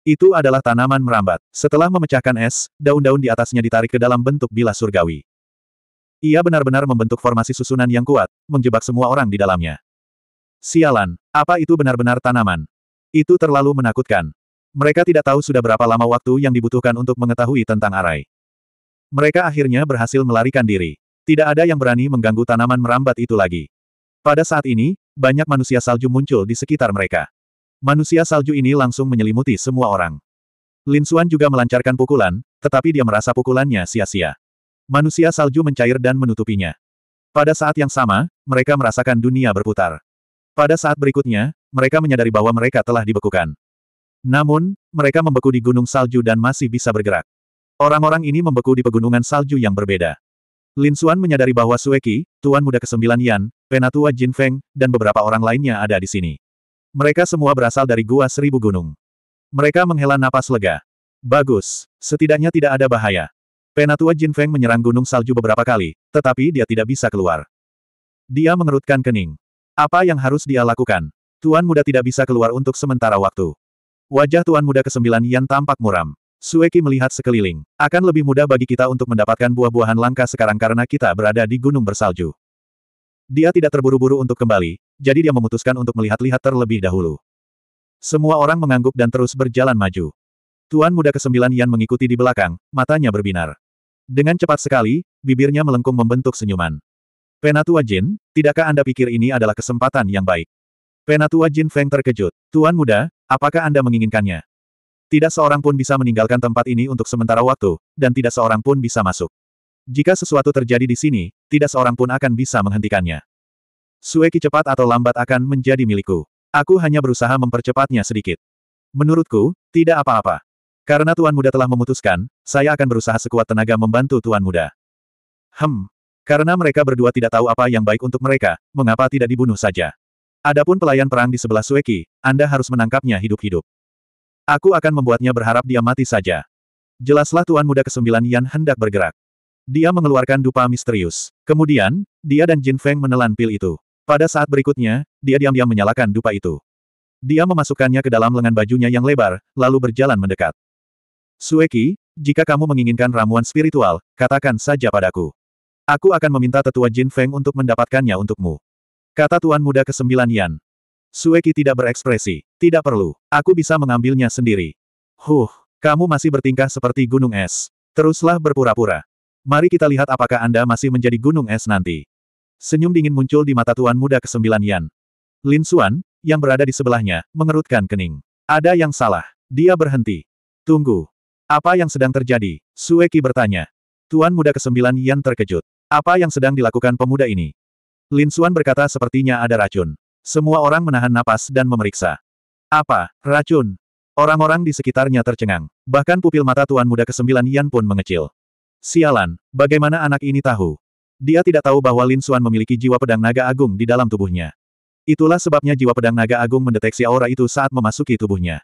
Itu adalah tanaman merambat. Setelah memecahkan es, daun-daun di atasnya ditarik ke dalam bentuk bilah surgawi. Ia benar-benar membentuk formasi susunan yang kuat, menjebak semua orang di dalamnya. Sialan, apa itu benar-benar tanaman? Itu terlalu menakutkan. Mereka tidak tahu sudah berapa lama waktu yang dibutuhkan untuk mengetahui tentang Arai. Mereka akhirnya berhasil melarikan diri. Tidak ada yang berani mengganggu tanaman merambat itu lagi. Pada saat ini, banyak manusia salju muncul di sekitar mereka. Manusia salju ini langsung menyelimuti semua orang. Lin Suan juga melancarkan pukulan, tetapi dia merasa pukulannya sia-sia. Manusia salju mencair dan menutupinya. Pada saat yang sama, mereka merasakan dunia berputar. Pada saat berikutnya, mereka menyadari bahwa mereka telah dibekukan. Namun, mereka membeku di gunung salju dan masih bisa bergerak. Orang-orang ini membeku di pegunungan salju yang berbeda. Lin Suan menyadari bahwa Sueki, Tuan Muda Kesembilan Yan, Penatua Jin Feng, dan beberapa orang lainnya ada di sini. Mereka semua berasal dari Gua Seribu Gunung. Mereka menghela napas lega. Bagus, setidaknya tidak ada bahaya. Penatua Jin Feng menyerang gunung salju beberapa kali, tetapi dia tidak bisa keluar. Dia mengerutkan kening. Apa yang harus dia lakukan? Tuan Muda tidak bisa keluar untuk sementara waktu. Wajah Tuan Muda Kesembilan Yan tampak muram. Sueki melihat sekeliling. Akan lebih mudah bagi kita untuk mendapatkan buah-buahan langka sekarang karena kita berada di gunung bersalju. Dia tidak terburu-buru untuk kembali, jadi dia memutuskan untuk melihat-lihat terlebih dahulu. Semua orang mengangguk dan terus berjalan maju. Tuan muda kesembilan Yan mengikuti di belakang, matanya berbinar. Dengan cepat sekali, bibirnya melengkung membentuk senyuman. Penatua Jin, tidakkah Anda pikir ini adalah kesempatan yang baik? Penatua Jin Feng terkejut. Tuan muda, apakah Anda menginginkannya? Tidak seorang pun bisa meninggalkan tempat ini untuk sementara waktu, dan tidak seorang pun bisa masuk. Jika sesuatu terjadi di sini, tidak seorang pun akan bisa menghentikannya. Sueki cepat atau lambat akan menjadi milikku. Aku hanya berusaha mempercepatnya sedikit. Menurutku, tidak apa-apa. Karena Tuan Muda telah memutuskan, saya akan berusaha sekuat tenaga membantu Tuan Muda. Hmm. Karena mereka berdua tidak tahu apa yang baik untuk mereka, mengapa tidak dibunuh saja? Adapun pelayan perang di sebelah Sueki, Anda harus menangkapnya hidup-hidup. Aku akan membuatnya berharap dia mati saja. Jelaslah Tuan Muda Kesembilan Yan hendak bergerak. Dia mengeluarkan dupa misterius. Kemudian, dia dan Jin Feng menelan pil itu. Pada saat berikutnya, dia diam-diam menyalakan dupa itu. Dia memasukkannya ke dalam lengan bajunya yang lebar, lalu berjalan mendekat. Sueki, jika kamu menginginkan ramuan spiritual, katakan saja padaku. Aku akan meminta tetua Jin Feng untuk mendapatkannya untukmu. Kata Tuan Muda Kesembilan Yan. Sueki tidak berekspresi. Tidak perlu. Aku bisa mengambilnya sendiri. Huh, kamu masih bertingkah seperti gunung es. Teruslah berpura-pura. Mari kita lihat apakah Anda masih menjadi gunung es nanti. Senyum dingin muncul di mata tuan muda kesembilan Yan. Lin Xuan, yang berada di sebelahnya, mengerutkan kening. Ada yang salah. Dia berhenti. Tunggu. Apa yang sedang terjadi? Sueki bertanya. Tuan muda kesembilan Yan terkejut. Apa yang sedang dilakukan pemuda ini? Lin Xuan berkata sepertinya ada racun. Semua orang menahan napas dan memeriksa. Apa? Racun? Orang-orang di sekitarnya tercengang. Bahkan pupil mata Tuan Muda Kesembilan Yan pun mengecil. Sialan, bagaimana anak ini tahu? Dia tidak tahu bahwa Lin Xuan memiliki jiwa pedang naga agung di dalam tubuhnya. Itulah sebabnya jiwa pedang naga agung mendeteksi aura itu saat memasuki tubuhnya.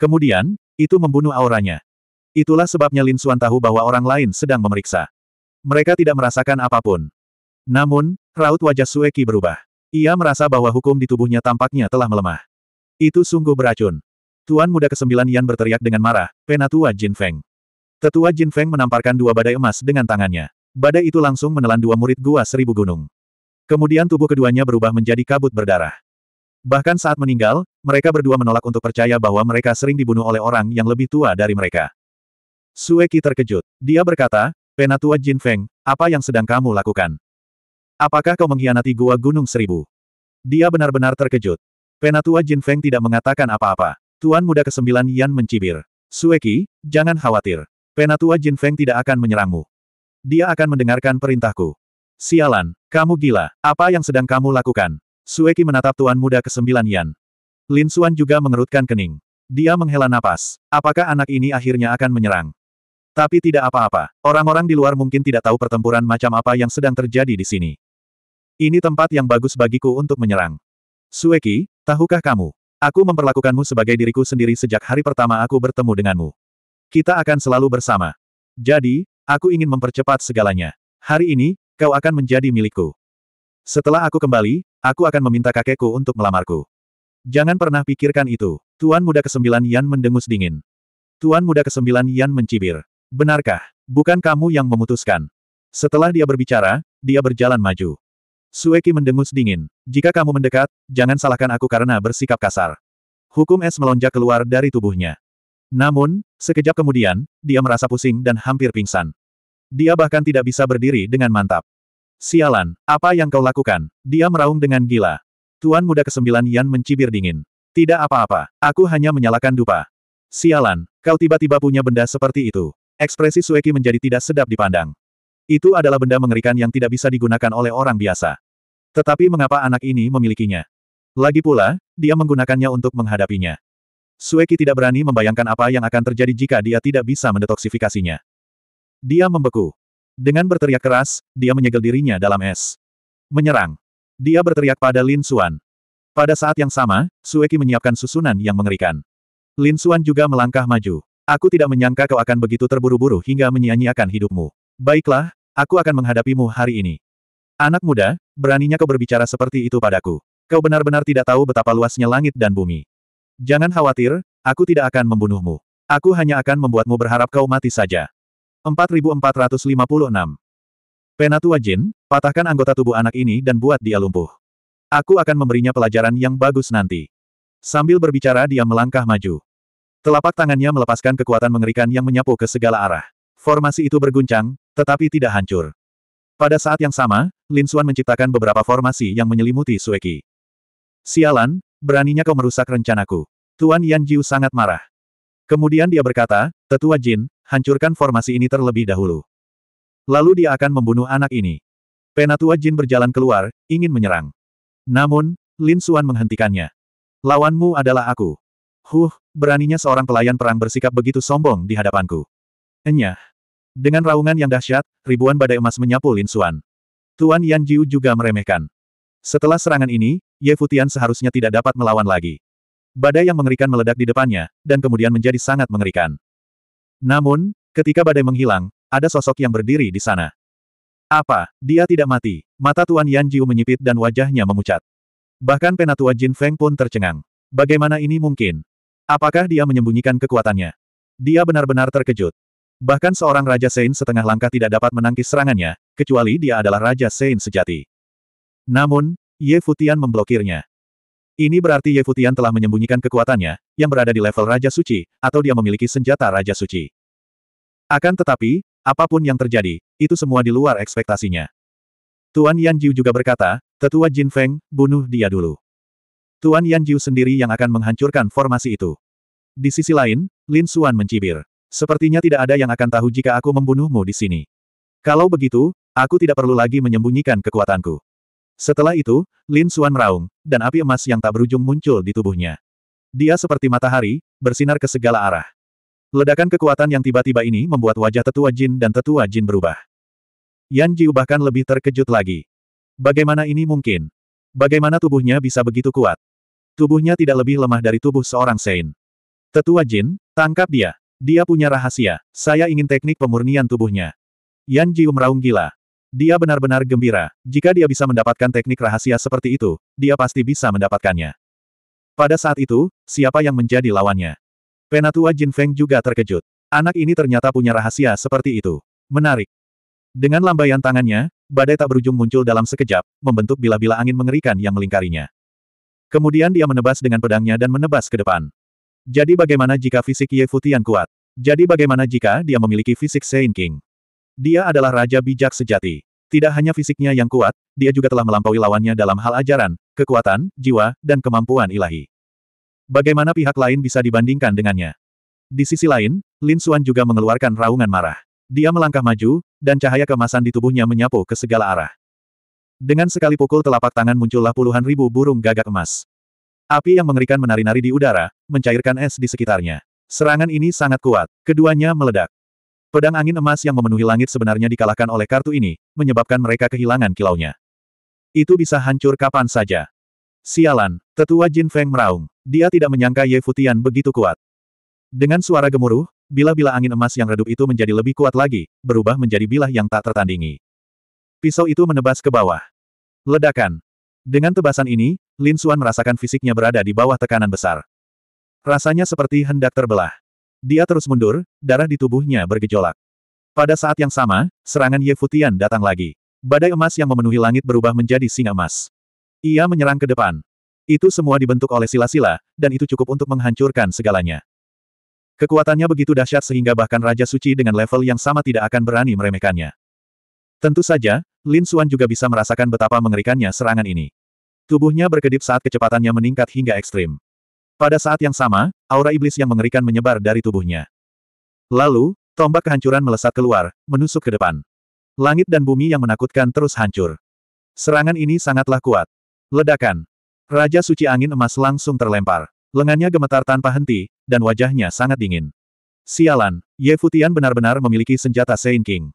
Kemudian, itu membunuh auranya. Itulah sebabnya Lin Xuan tahu bahwa orang lain sedang memeriksa. Mereka tidak merasakan apapun. Namun, raut wajah Sueki berubah. Ia merasa bahwa hukum di tubuhnya tampaknya telah melemah. Itu sungguh beracun. Tuan muda kesembilan Yan berteriak dengan marah, Penatua Jin Feng. Tetua Jin Feng menamparkan dua badai emas dengan tangannya. Badai itu langsung menelan dua murid gua seribu gunung. Kemudian tubuh keduanya berubah menjadi kabut berdarah. Bahkan saat meninggal, mereka berdua menolak untuk percaya bahwa mereka sering dibunuh oleh orang yang lebih tua dari mereka. Sueki terkejut. Dia berkata, Penatua Jin Feng, apa yang sedang kamu lakukan? Apakah kau mengkhianati Gua Gunung Seribu? Dia benar-benar terkejut. Penatua Jin Feng tidak mengatakan apa-apa. Tuan muda kesembilan Yan mencibir. Sueki, jangan khawatir. Penatua Jin Feng tidak akan menyerangmu. Dia akan mendengarkan perintahku. Sialan, kamu gila. Apa yang sedang kamu lakukan? Sueki menatap tuan muda kesembilan Yan. Lin Suan juga mengerutkan kening. Dia menghela napas. Apakah anak ini akhirnya akan menyerang? Tapi tidak apa-apa. Orang-orang di luar mungkin tidak tahu pertempuran macam apa yang sedang terjadi di sini. Ini tempat yang bagus bagiku untuk menyerang. Sueki, tahukah kamu? Aku memperlakukanmu sebagai diriku sendiri sejak hari pertama aku bertemu denganmu. Kita akan selalu bersama. Jadi, aku ingin mempercepat segalanya. Hari ini, kau akan menjadi milikku. Setelah aku kembali, aku akan meminta kakekku untuk melamarku. Jangan pernah pikirkan itu. Tuan muda kesembilan Yan mendengus dingin. Tuan muda kesembilan Yan mencibir. Benarkah? Bukan kamu yang memutuskan. Setelah dia berbicara, dia berjalan maju. Sueki mendengus dingin. Jika kamu mendekat, jangan salahkan aku karena bersikap kasar. Hukum es melonjak keluar dari tubuhnya. Namun, sekejap kemudian, dia merasa pusing dan hampir pingsan. Dia bahkan tidak bisa berdiri dengan mantap. Sialan, apa yang kau lakukan? Dia meraung dengan gila. Tuan muda kesembilan Yan mencibir dingin. Tidak apa-apa, aku hanya menyalakan dupa. Sialan, kau tiba-tiba punya benda seperti itu. Ekspresi Sueki menjadi tidak sedap dipandang. Itu adalah benda mengerikan yang tidak bisa digunakan oleh orang biasa. Tetapi mengapa anak ini memilikinya? Lagi pula, dia menggunakannya untuk menghadapinya. Sueki tidak berani membayangkan apa yang akan terjadi jika dia tidak bisa mendetoksifikasinya. Dia membeku. Dengan berteriak keras, dia menyegel dirinya dalam es. Menyerang. Dia berteriak pada Lin Suan. Pada saat yang sama, Sueki menyiapkan susunan yang mengerikan. Lin Suan juga melangkah maju. Aku tidak menyangka kau akan begitu terburu-buru hingga menyia-nyiakan hidupmu. Baiklah, aku akan menghadapimu hari ini. Anak muda, beraninya kau berbicara seperti itu padaku. Kau benar-benar tidak tahu betapa luasnya langit dan bumi. Jangan khawatir, aku tidak akan membunuhmu. Aku hanya akan membuatmu berharap kau mati saja. 4456 Penatua Jin, patahkan anggota tubuh anak ini dan buat dia lumpuh. Aku akan memberinya pelajaran yang bagus nanti. Sambil berbicara dia melangkah maju. Telapak tangannya melepaskan kekuatan mengerikan yang menyapu ke segala arah. Formasi itu berguncang, tetapi tidak hancur. Pada saat yang sama, Lin Xuan menciptakan beberapa formasi yang menyelimuti Sueki. Sialan, beraninya kau merusak rencanaku. Tuan Yan Jiu sangat marah. Kemudian dia berkata, Tetua Jin, hancurkan formasi ini terlebih dahulu. Lalu dia akan membunuh anak ini. Penatua Jin berjalan keluar, ingin menyerang. Namun, Lin Xuan menghentikannya. Lawanmu adalah aku. Huh, beraninya seorang pelayan perang bersikap begitu sombong di hadapanku. Enyah. Dengan raungan yang dahsyat, ribuan badai emas menyapu Lin Xuan. Tuan Yan Jiu juga meremehkan. Setelah serangan ini, Ye Futian seharusnya tidak dapat melawan lagi. Badai yang mengerikan meledak di depannya, dan kemudian menjadi sangat mengerikan. Namun, ketika badai menghilang, ada sosok yang berdiri di sana. Apa, dia tidak mati? Mata Tuan Yan Jiu menyipit dan wajahnya memucat. Bahkan penatua Jin Feng pun tercengang. Bagaimana ini mungkin? Apakah dia menyembunyikan kekuatannya? Dia benar-benar terkejut. Bahkan seorang Raja Sein setengah langkah tidak dapat menangkis serangannya, kecuali dia adalah Raja Sein sejati. Namun, Ye Futian memblokirnya. Ini berarti Ye Futian telah menyembunyikan kekuatannya, yang berada di level Raja Suci, atau dia memiliki senjata Raja Suci. Akan tetapi, apapun yang terjadi, itu semua di luar ekspektasinya. Tuan Yan Jiu juga berkata, tetua Jin Feng, bunuh dia dulu. Tuan Yan Jiu sendiri yang akan menghancurkan formasi itu. Di sisi lain, Lin Suan mencibir. Sepertinya tidak ada yang akan tahu jika aku membunuhmu di sini. Kalau begitu, aku tidak perlu lagi menyembunyikan kekuatanku. Setelah itu, Lin Xuan meraung, dan api emas yang tak berujung muncul di tubuhnya. Dia seperti matahari, bersinar ke segala arah. Ledakan kekuatan yang tiba-tiba ini membuat wajah tetua jin dan tetua jin berubah. Yan Jiu bahkan lebih terkejut lagi. Bagaimana ini mungkin? Bagaimana tubuhnya bisa begitu kuat? Tubuhnya tidak lebih lemah dari tubuh seorang Sein. Tetua Jin, tangkap dia. Dia punya rahasia. Saya ingin teknik pemurnian tubuhnya. Yan Jiu meraung gila. Dia benar-benar gembira. Jika dia bisa mendapatkan teknik rahasia seperti itu, dia pasti bisa mendapatkannya. Pada saat itu, siapa yang menjadi lawannya? Penatua Jin Feng juga terkejut. Anak ini ternyata punya rahasia seperti itu. Menarik. Dengan lambaian tangannya, badai tak berujung muncul dalam sekejap, membentuk bila-bila angin mengerikan yang melingkarinya. Kemudian dia menebas dengan pedangnya dan menebas ke depan. Jadi bagaimana jika fisik Ye Futian kuat? Jadi bagaimana jika dia memiliki fisik Saint King? Dia adalah raja bijak sejati. Tidak hanya fisiknya yang kuat, dia juga telah melampaui lawannya dalam hal ajaran, kekuatan, jiwa, dan kemampuan ilahi. Bagaimana pihak lain bisa dibandingkan dengannya? Di sisi lain, Lin Xuan juga mengeluarkan raungan marah. Dia melangkah maju, dan cahaya kemasan di tubuhnya menyapu ke segala arah. Dengan sekali pukul telapak tangan muncullah puluhan ribu burung gagak emas. Api yang mengerikan menari-nari di udara, mencairkan es di sekitarnya. Serangan ini sangat kuat, keduanya meledak. Pedang angin emas yang memenuhi langit sebenarnya dikalahkan oleh kartu ini, menyebabkan mereka kehilangan kilaunya. Itu bisa hancur kapan saja. Sialan, tetua Jin Feng meraung. Dia tidak menyangka Ye Futian begitu kuat. Dengan suara gemuruh, bila-bila angin emas yang redup itu menjadi lebih kuat lagi, berubah menjadi bilah yang tak tertandingi. Pisau itu menebas ke bawah. Ledakan. Dengan tebasan ini, Lin Suan merasakan fisiknya berada di bawah tekanan besar. Rasanya seperti hendak terbelah. Dia terus mundur, darah di tubuhnya bergejolak. Pada saat yang sama, serangan Ye Futian datang lagi. Badai emas yang memenuhi langit berubah menjadi singa emas. Ia menyerang ke depan. Itu semua dibentuk oleh sila-sila, dan itu cukup untuk menghancurkan segalanya. Kekuatannya begitu dahsyat sehingga bahkan Raja Suci dengan level yang sama tidak akan berani meremehkannya. Tentu saja, Lin Suan juga bisa merasakan betapa mengerikannya serangan ini. Tubuhnya berkedip saat kecepatannya meningkat hingga ekstrim. Pada saat yang sama, aura iblis yang mengerikan menyebar dari tubuhnya. Lalu, tombak kehancuran melesat keluar, menusuk ke depan. Langit dan bumi yang menakutkan terus hancur. Serangan ini sangatlah kuat. Ledakan. Raja Suci Angin Emas langsung terlempar. Lengannya gemetar tanpa henti, dan wajahnya sangat dingin. Sialan, Ye Futian benar-benar memiliki senjata Sein King.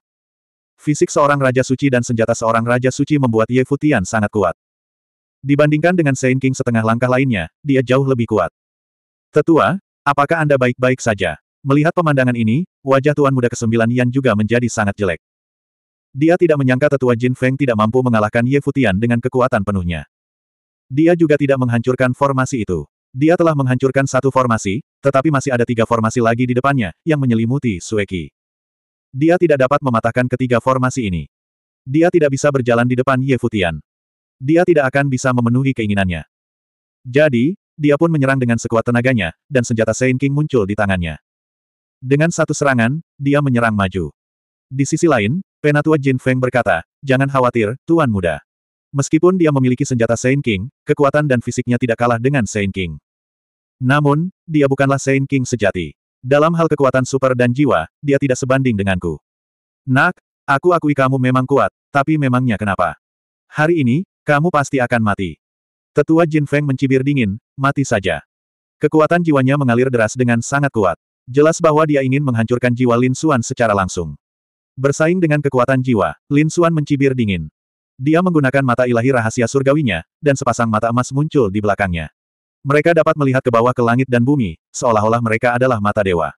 Fisik seorang Raja Suci dan senjata seorang Raja Suci membuat Ye Futian sangat kuat. Dibandingkan dengan Saint King setengah langkah lainnya, dia jauh lebih kuat. Tetua, apakah Anda baik-baik saja? Melihat pemandangan ini, wajah Tuan Muda Kesembilan Yan juga menjadi sangat jelek. Dia tidak menyangka tetua Jin Feng tidak mampu mengalahkan Ye Futian dengan kekuatan penuhnya. Dia juga tidak menghancurkan formasi itu. Dia telah menghancurkan satu formasi, tetapi masih ada tiga formasi lagi di depannya, yang menyelimuti Sueki. Dia tidak dapat mematahkan ketiga formasi ini. Dia tidak bisa berjalan di depan Ye Futian dia tidak akan bisa memenuhi keinginannya. Jadi, dia pun menyerang dengan sekuat tenaganya, dan senjata Saint King muncul di tangannya. Dengan satu serangan, dia menyerang maju. Di sisi lain, Penatua Jin Feng berkata, Jangan khawatir, Tuan Muda. Meskipun dia memiliki senjata Saint King, kekuatan dan fisiknya tidak kalah dengan Saint King. Namun, dia bukanlah Saint King sejati. Dalam hal kekuatan super dan jiwa, dia tidak sebanding denganku. Nak, aku akui kamu memang kuat, tapi memangnya kenapa? Hari ini, kamu pasti akan mati. Tetua Jin Feng mencibir dingin, mati saja. Kekuatan jiwanya mengalir deras dengan sangat kuat. Jelas bahwa dia ingin menghancurkan jiwa Lin Xuan secara langsung. Bersaing dengan kekuatan jiwa, Lin Xuan mencibir dingin. Dia menggunakan mata ilahi rahasia surgawinya, dan sepasang mata emas muncul di belakangnya. Mereka dapat melihat ke bawah ke langit dan bumi, seolah-olah mereka adalah mata dewa.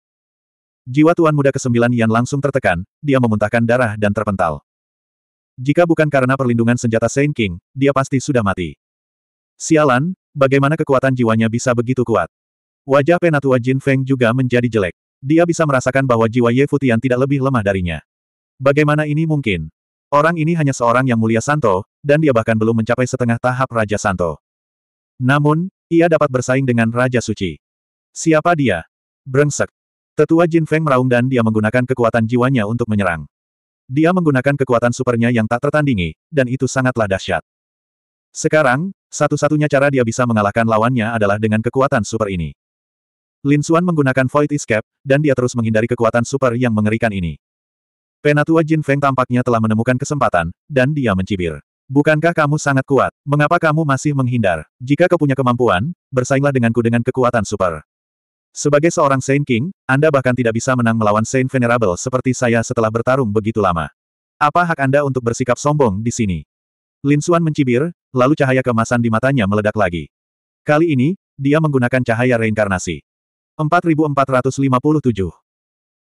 Jiwa Tuan Muda Kesembilan yang langsung tertekan, dia memuntahkan darah dan terpental. Jika bukan karena perlindungan senjata Saint King, dia pasti sudah mati. Sialan, bagaimana kekuatan jiwanya bisa begitu kuat? Wajah penatua Jin Feng juga menjadi jelek. Dia bisa merasakan bahwa jiwa Ye Futian tidak lebih lemah darinya. Bagaimana ini mungkin? Orang ini hanya seorang yang mulia Santo, dan dia bahkan belum mencapai setengah tahap Raja Santo. Namun, ia dapat bersaing dengan Raja Suci. Siapa dia? Brengsek. Tetua Jin Feng meraung dan dia menggunakan kekuatan jiwanya untuk menyerang. Dia menggunakan kekuatan supernya yang tak tertandingi, dan itu sangatlah dahsyat. Sekarang, satu-satunya cara dia bisa mengalahkan lawannya adalah dengan kekuatan super ini. Lin Xuan menggunakan Void Escape, dan dia terus menghindari kekuatan super yang mengerikan ini. Penatua Jin Feng tampaknya telah menemukan kesempatan, dan dia mencibir. Bukankah kamu sangat kuat? Mengapa kamu masih menghindar? Jika kau punya kemampuan, bersainglah denganku dengan kekuatan super. Sebagai seorang Saint King, Anda bahkan tidak bisa menang melawan Saint Venerable seperti saya setelah bertarung begitu lama. Apa hak Anda untuk bersikap sombong di sini? Lin Xuan mencibir, lalu cahaya kemasan di matanya meledak lagi. Kali ini, dia menggunakan cahaya reinkarnasi. 4457.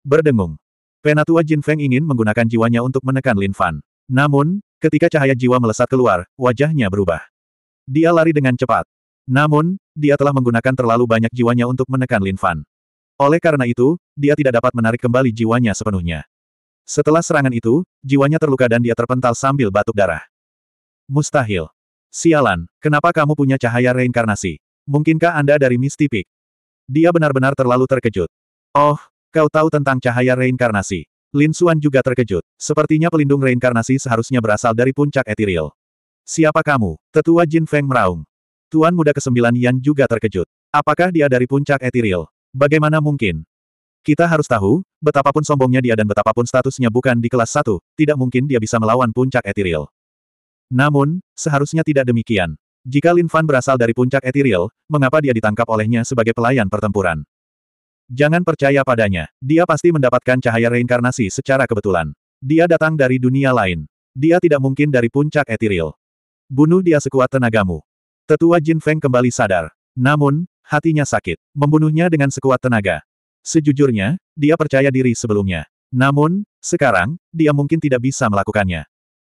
Berdengung. Penatua Jin Feng ingin menggunakan jiwanya untuk menekan Lin Fan. Namun, ketika cahaya jiwa melesat keluar, wajahnya berubah. Dia lari dengan cepat. Namun, dia telah menggunakan terlalu banyak jiwanya untuk menekan Lin Fan. Oleh karena itu, dia tidak dapat menarik kembali jiwanya sepenuhnya. Setelah serangan itu, jiwanya terluka dan dia terpental sambil batuk darah. Mustahil. Sialan, kenapa kamu punya cahaya reinkarnasi? Mungkinkah Anda dari Mistipik? Dia benar-benar terlalu terkejut. Oh, kau tahu tentang cahaya reinkarnasi. Lin Xuan juga terkejut. Sepertinya pelindung reinkarnasi seharusnya berasal dari puncak etiril. Siapa kamu? Tetua Jin Feng meraung. Tuan Muda Kesembilan Yan juga terkejut. Apakah dia dari puncak etiril? Bagaimana mungkin? Kita harus tahu, betapapun sombongnya dia dan betapapun statusnya bukan di kelas Satu, tidak mungkin dia bisa melawan puncak etiril. Namun, seharusnya tidak demikian. Jika Lin Fan berasal dari puncak etiril, mengapa dia ditangkap olehnya sebagai pelayan pertempuran? Jangan percaya padanya, dia pasti mendapatkan cahaya reinkarnasi secara kebetulan. Dia datang dari dunia lain. Dia tidak mungkin dari puncak etiril. Bunuh dia sekuat tenagamu. Tetua Jin Feng kembali sadar. Namun, hatinya sakit. Membunuhnya dengan sekuat tenaga. Sejujurnya, dia percaya diri sebelumnya. Namun, sekarang, dia mungkin tidak bisa melakukannya.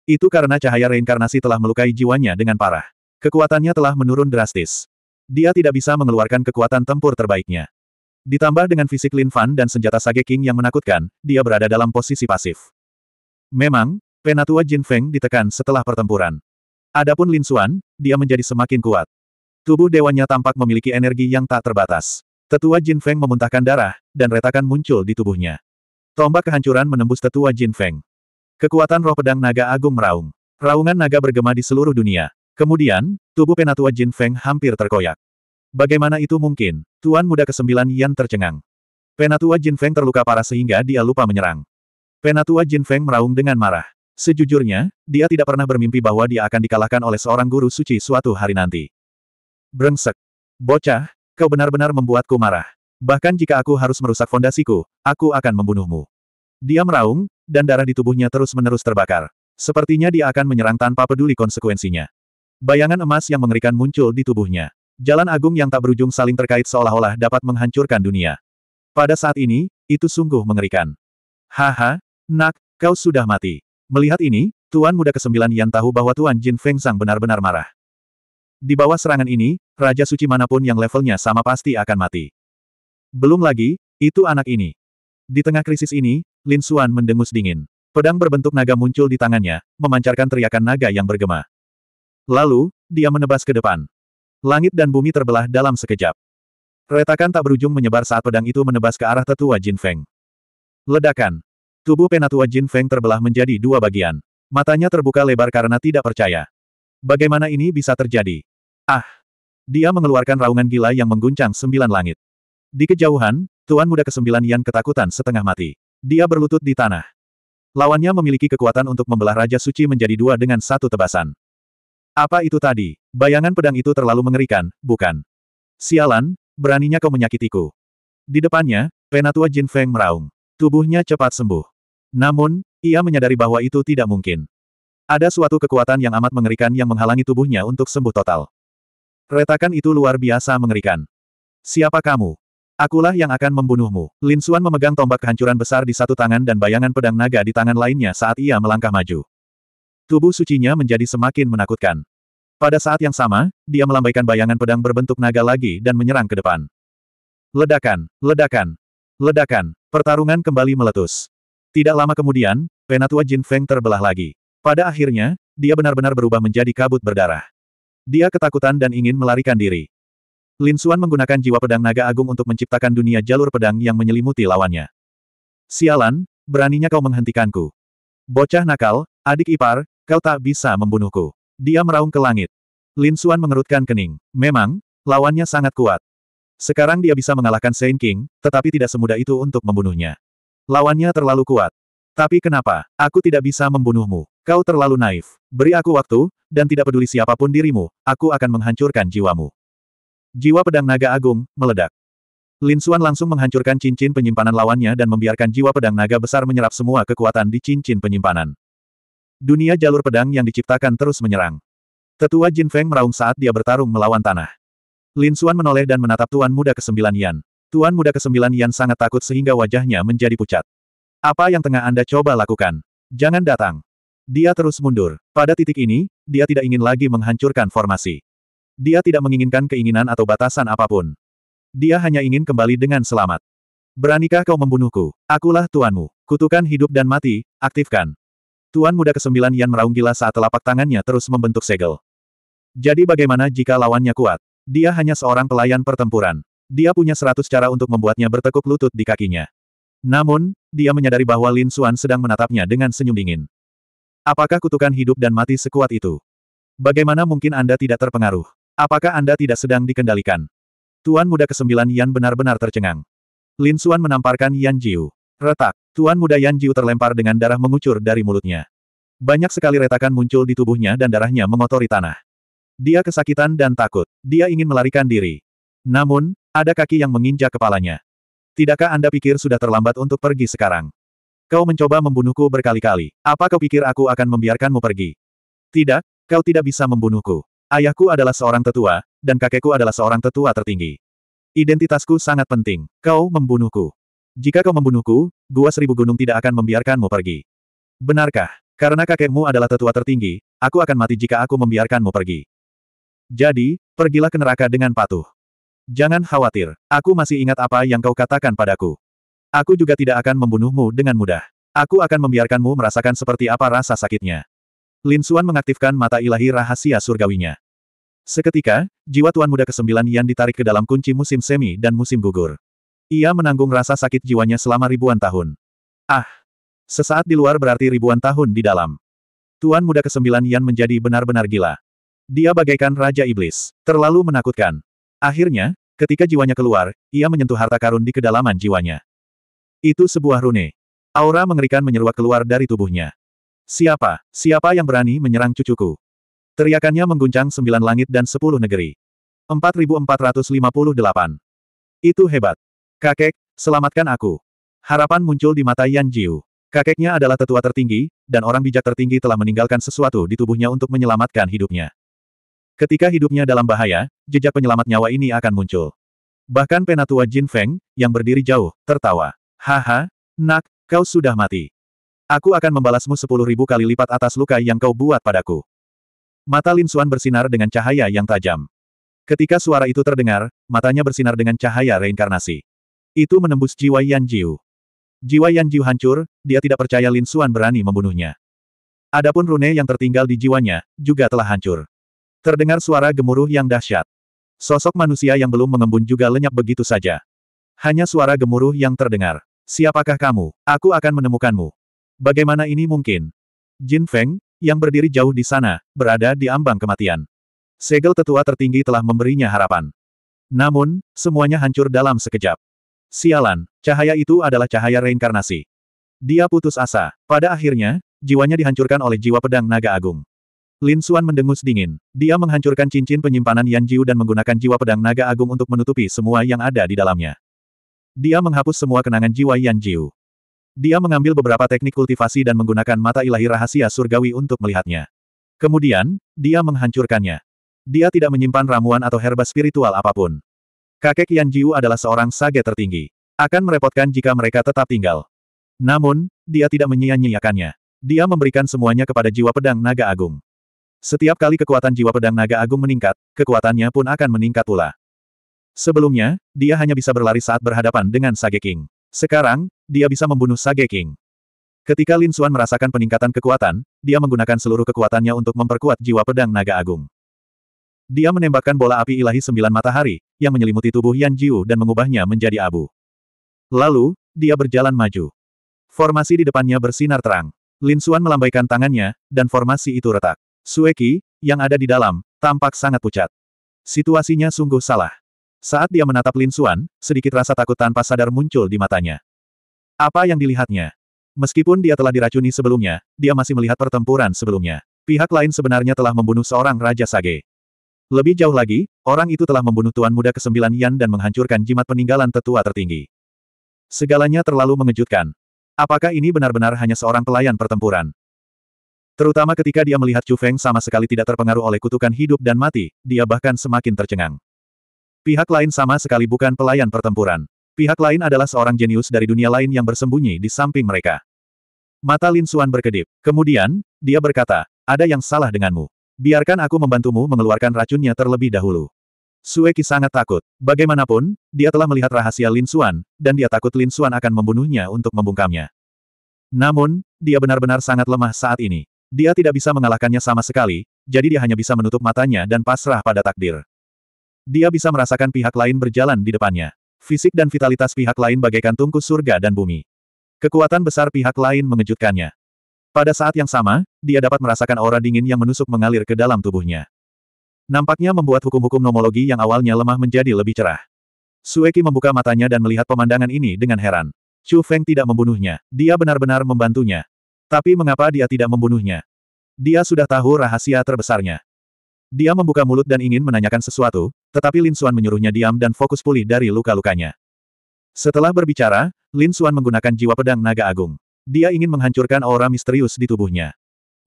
Itu karena cahaya reinkarnasi telah melukai jiwanya dengan parah. Kekuatannya telah menurun drastis. Dia tidak bisa mengeluarkan kekuatan tempur terbaiknya. Ditambah dengan fisik Lin Fan dan senjata Sage King yang menakutkan, dia berada dalam posisi pasif. Memang, Penatua Jin Feng ditekan setelah pertempuran. Adapun Lin Xuan, dia menjadi semakin kuat. Tubuh dewanya tampak memiliki energi yang tak terbatas. Tetua Jin Feng memuntahkan darah, dan retakan muncul di tubuhnya. Tombak kehancuran menembus tetua Jin Feng. Kekuatan roh pedang naga agung meraung. Raungan naga bergema di seluruh dunia. Kemudian, tubuh penatua Jin Feng hampir terkoyak. Bagaimana itu mungkin? Tuan muda ke kesembilan Yan tercengang. Penatua Jin Feng terluka parah sehingga dia lupa menyerang. Penatua Jin Feng meraung dengan marah. Sejujurnya, dia tidak pernah bermimpi bahwa dia akan dikalahkan oleh seorang guru suci suatu hari nanti. Brengsek. Bocah, kau benar-benar membuatku marah. Bahkan jika aku harus merusak fondasiku, aku akan membunuhmu. Dia meraung, dan darah di tubuhnya terus-menerus terbakar. Sepertinya dia akan menyerang tanpa peduli konsekuensinya. Bayangan emas yang mengerikan muncul di tubuhnya. Jalan agung yang tak berujung saling terkait seolah-olah dapat menghancurkan dunia. Pada saat ini, itu sungguh mengerikan. Haha, nak, kau sudah mati. Melihat ini, Tuan Muda Kesembilan yang tahu bahwa Tuan Jin Feng Sang benar-benar marah. Di bawah serangan ini, Raja Suci manapun yang levelnya sama pasti akan mati. Belum lagi, itu anak ini. Di tengah krisis ini, Lin Xuan mendengus dingin. Pedang berbentuk naga muncul di tangannya, memancarkan teriakan naga yang bergema. Lalu, dia menebas ke depan. Langit dan bumi terbelah dalam sekejap. Retakan tak berujung menyebar saat pedang itu menebas ke arah tetua Jin Feng. Ledakan, Tubuh penatua Jin Feng terbelah menjadi dua bagian. Matanya terbuka lebar karena tidak percaya. Bagaimana ini bisa terjadi? Ah! Dia mengeluarkan raungan gila yang mengguncang sembilan langit. Di kejauhan, Tuan Muda Kesembilan Yan ketakutan setengah mati. Dia berlutut di tanah. Lawannya memiliki kekuatan untuk membelah Raja Suci menjadi dua dengan satu tebasan. Apa itu tadi? Bayangan pedang itu terlalu mengerikan, bukan? Sialan, beraninya kau menyakitiku. Di depannya, Penatua Jin Feng meraung. Tubuhnya cepat sembuh. Namun, ia menyadari bahwa itu tidak mungkin. Ada suatu kekuatan yang amat mengerikan yang menghalangi tubuhnya untuk sembuh total. Retakan itu luar biasa mengerikan. Siapa kamu? Akulah yang akan membunuhmu. Lin Suan memegang tombak kehancuran besar di satu tangan dan bayangan pedang naga di tangan lainnya saat ia melangkah maju. Tubuh sucinya menjadi semakin menakutkan. Pada saat yang sama, dia melambaikan bayangan pedang berbentuk naga lagi dan menyerang ke depan. Ledakan, ledakan, ledakan, pertarungan kembali meletus. Tidak lama kemudian, penatua Jin Feng terbelah lagi. Pada akhirnya, dia benar-benar berubah menjadi kabut berdarah. Dia ketakutan dan ingin melarikan diri. Lin Xuan menggunakan jiwa pedang naga agung untuk menciptakan dunia jalur pedang yang menyelimuti lawannya. Sialan, beraninya kau menghentikanku. Bocah nakal, adik ipar, kau tak bisa membunuhku. Dia meraung ke langit. Lin Xuan mengerutkan kening. Memang, lawannya sangat kuat. Sekarang dia bisa mengalahkan Saint King, tetapi tidak semudah itu untuk membunuhnya. Lawannya terlalu kuat. Tapi kenapa? Aku tidak bisa membunuhmu. Kau terlalu naif. Beri aku waktu, dan tidak peduli siapapun dirimu, aku akan menghancurkan jiwamu. Jiwa pedang naga agung, meledak. Lin Xuan langsung menghancurkan cincin penyimpanan lawannya dan membiarkan jiwa pedang naga besar menyerap semua kekuatan di cincin penyimpanan. Dunia jalur pedang yang diciptakan terus menyerang. Tetua Jin Feng meraung saat dia bertarung melawan tanah. Lin Xuan menoleh dan menatap tuan muda kesembilan Yan. Tuan muda kesembilan Yan sangat takut sehingga wajahnya menjadi pucat. Apa yang tengah Anda coba lakukan? Jangan datang. Dia terus mundur. Pada titik ini, dia tidak ingin lagi menghancurkan formasi. Dia tidak menginginkan keinginan atau batasan apapun. Dia hanya ingin kembali dengan selamat. Beranikah kau membunuhku? Akulah tuanmu. Kutukan hidup dan mati, aktifkan. Tuan muda kesembilan Yan meraung gila saat telapak tangannya terus membentuk segel. Jadi bagaimana jika lawannya kuat? Dia hanya seorang pelayan pertempuran dia punya seratus cara untuk membuatnya bertekuk lutut di kakinya. Namun, dia menyadari bahwa Lin Xuan sedang menatapnya dengan senyum dingin. Apakah kutukan hidup dan mati sekuat itu? Bagaimana mungkin Anda tidak terpengaruh? Apakah Anda tidak sedang dikendalikan? Tuan muda kesembilan Yan benar-benar tercengang. Lin Xuan menamparkan Yan Jiu. Retak, Tuan muda Yan Jiu terlempar dengan darah mengucur dari mulutnya. Banyak sekali retakan muncul di tubuhnya dan darahnya mengotori tanah. Dia kesakitan dan takut. Dia ingin melarikan diri. Namun, ada kaki yang menginjak kepalanya. Tidakkah Anda pikir sudah terlambat untuk pergi sekarang? Kau mencoba membunuhku berkali-kali. Apa kau pikir aku akan membiarkanmu pergi? Tidak, kau tidak bisa membunuhku. Ayahku adalah seorang tetua, dan kakekku adalah seorang tetua tertinggi. Identitasku sangat penting. Kau membunuhku. Jika kau membunuhku, gua seribu gunung tidak akan membiarkanmu pergi. Benarkah? Karena kakekmu adalah tetua tertinggi, aku akan mati jika aku membiarkanmu pergi. Jadi, pergilah ke neraka dengan patuh. Jangan khawatir, aku masih ingat apa yang kau katakan padaku. Aku juga tidak akan membunuhmu dengan mudah. Aku akan membiarkanmu merasakan seperti apa rasa sakitnya. Lin Xuan mengaktifkan mata ilahi rahasia surgawinya. Seketika, jiwa Tuan Muda kesembilan yang ditarik ke dalam kunci musim semi dan musim gugur. Ia menanggung rasa sakit jiwanya selama ribuan tahun. Ah! Sesaat di luar berarti ribuan tahun di dalam. Tuan Muda kesembilan yang menjadi benar-benar gila. Dia bagaikan Raja Iblis. Terlalu menakutkan. Akhirnya, ketika jiwanya keluar, ia menyentuh harta karun di kedalaman jiwanya. Itu sebuah rune. Aura mengerikan menyeruak keluar dari tubuhnya. Siapa, siapa yang berani menyerang cucuku? Teriakannya mengguncang sembilan langit dan sepuluh negeri. 4458. Itu hebat. Kakek, selamatkan aku. Harapan muncul di mata Yan Jiu. Kakeknya adalah tetua tertinggi, dan orang bijak tertinggi telah meninggalkan sesuatu di tubuhnya untuk menyelamatkan hidupnya. Ketika hidupnya dalam bahaya, jejak penyelamat nyawa ini akan muncul. Bahkan penatua Jin Feng, yang berdiri jauh, tertawa. Haha, nak, kau sudah mati. Aku akan membalasmu sepuluh ribu kali lipat atas luka yang kau buat padaku. Mata Lin Xuan bersinar dengan cahaya yang tajam. Ketika suara itu terdengar, matanya bersinar dengan cahaya reinkarnasi. Itu menembus jiwa Yan Jiu. Jiwa Yan Jiu hancur, dia tidak percaya Lin Xuan berani membunuhnya. Adapun rune yang tertinggal di jiwanya, juga telah hancur. Terdengar suara gemuruh yang dahsyat. Sosok manusia yang belum mengembun juga lenyap begitu saja. Hanya suara gemuruh yang terdengar. Siapakah kamu? Aku akan menemukanmu. Bagaimana ini mungkin? Jin Feng, yang berdiri jauh di sana, berada di ambang kematian. Segel tetua tertinggi telah memberinya harapan. Namun, semuanya hancur dalam sekejap. Sialan, cahaya itu adalah cahaya reinkarnasi. Dia putus asa. Pada akhirnya, jiwanya dihancurkan oleh jiwa pedang naga agung. Lin Xuan mendengus dingin. Dia menghancurkan cincin penyimpanan Yan Jiu dan menggunakan jiwa pedang naga agung untuk menutupi semua yang ada di dalamnya. Dia menghapus semua kenangan jiwa Yan Jiu. Dia mengambil beberapa teknik kultivasi dan menggunakan mata ilahi rahasia surgawi untuk melihatnya. Kemudian, dia menghancurkannya. Dia tidak menyimpan ramuan atau herba spiritual apapun. Kakek Yan Jiu adalah seorang sage tertinggi. Akan merepotkan jika mereka tetap tinggal. Namun, dia tidak menyia-nyiakannya. Dia memberikan semuanya kepada jiwa pedang naga agung. Setiap kali kekuatan jiwa pedang naga agung meningkat, kekuatannya pun akan meningkat pula. Sebelumnya, dia hanya bisa berlari saat berhadapan dengan Sage King. Sekarang, dia bisa membunuh Sage King. Ketika Lin Xuan merasakan peningkatan kekuatan, dia menggunakan seluruh kekuatannya untuk memperkuat jiwa pedang naga agung. Dia menembakkan bola api ilahi sembilan matahari, yang menyelimuti tubuh Yan Jiu dan mengubahnya menjadi abu. Lalu, dia berjalan maju. Formasi di depannya bersinar terang. Lin Xuan melambaikan tangannya, dan formasi itu retak. Sueki, yang ada di dalam, tampak sangat pucat. Situasinya sungguh salah. Saat dia menatap Lin Suan, sedikit rasa takut tanpa sadar muncul di matanya. Apa yang dilihatnya? Meskipun dia telah diracuni sebelumnya, dia masih melihat pertempuran sebelumnya. Pihak lain sebenarnya telah membunuh seorang Raja Sage. Lebih jauh lagi, orang itu telah membunuh Tuan Muda Kesembilan Yan dan menghancurkan jimat peninggalan tetua tertinggi. Segalanya terlalu mengejutkan. Apakah ini benar-benar hanya seorang pelayan pertempuran? Terutama ketika dia melihat Chu Feng sama sekali tidak terpengaruh oleh kutukan hidup dan mati, dia bahkan semakin tercengang. Pihak lain sama sekali bukan pelayan pertempuran. Pihak lain adalah seorang jenius dari dunia lain yang bersembunyi di samping mereka. Mata Lin Xuan berkedip. Kemudian, dia berkata, ada yang salah denganmu. Biarkan aku membantumu mengeluarkan racunnya terlebih dahulu. Sueki sangat takut. Bagaimanapun, dia telah melihat rahasia Lin Xuan, dan dia takut Lin Xuan akan membunuhnya untuk membungkamnya. Namun, dia benar-benar sangat lemah saat ini. Dia tidak bisa mengalahkannya sama sekali, jadi dia hanya bisa menutup matanya dan pasrah pada takdir. Dia bisa merasakan pihak lain berjalan di depannya. Fisik dan vitalitas pihak lain bagaikan tungku surga dan bumi. Kekuatan besar pihak lain mengejutkannya. Pada saat yang sama, dia dapat merasakan aura dingin yang menusuk mengalir ke dalam tubuhnya. Nampaknya membuat hukum-hukum nomologi yang awalnya lemah menjadi lebih cerah. Sueki membuka matanya dan melihat pemandangan ini dengan heran. Chu Feng tidak membunuhnya, dia benar-benar membantunya, tapi mengapa dia tidak membunuhnya? Dia sudah tahu rahasia terbesarnya. Dia membuka mulut dan ingin menanyakan sesuatu, tetapi Lin Suan menyuruhnya diam dan fokus pulih dari luka-lukanya. Setelah berbicara, Lin Suan menggunakan jiwa pedang naga agung. Dia ingin menghancurkan aura misterius di tubuhnya.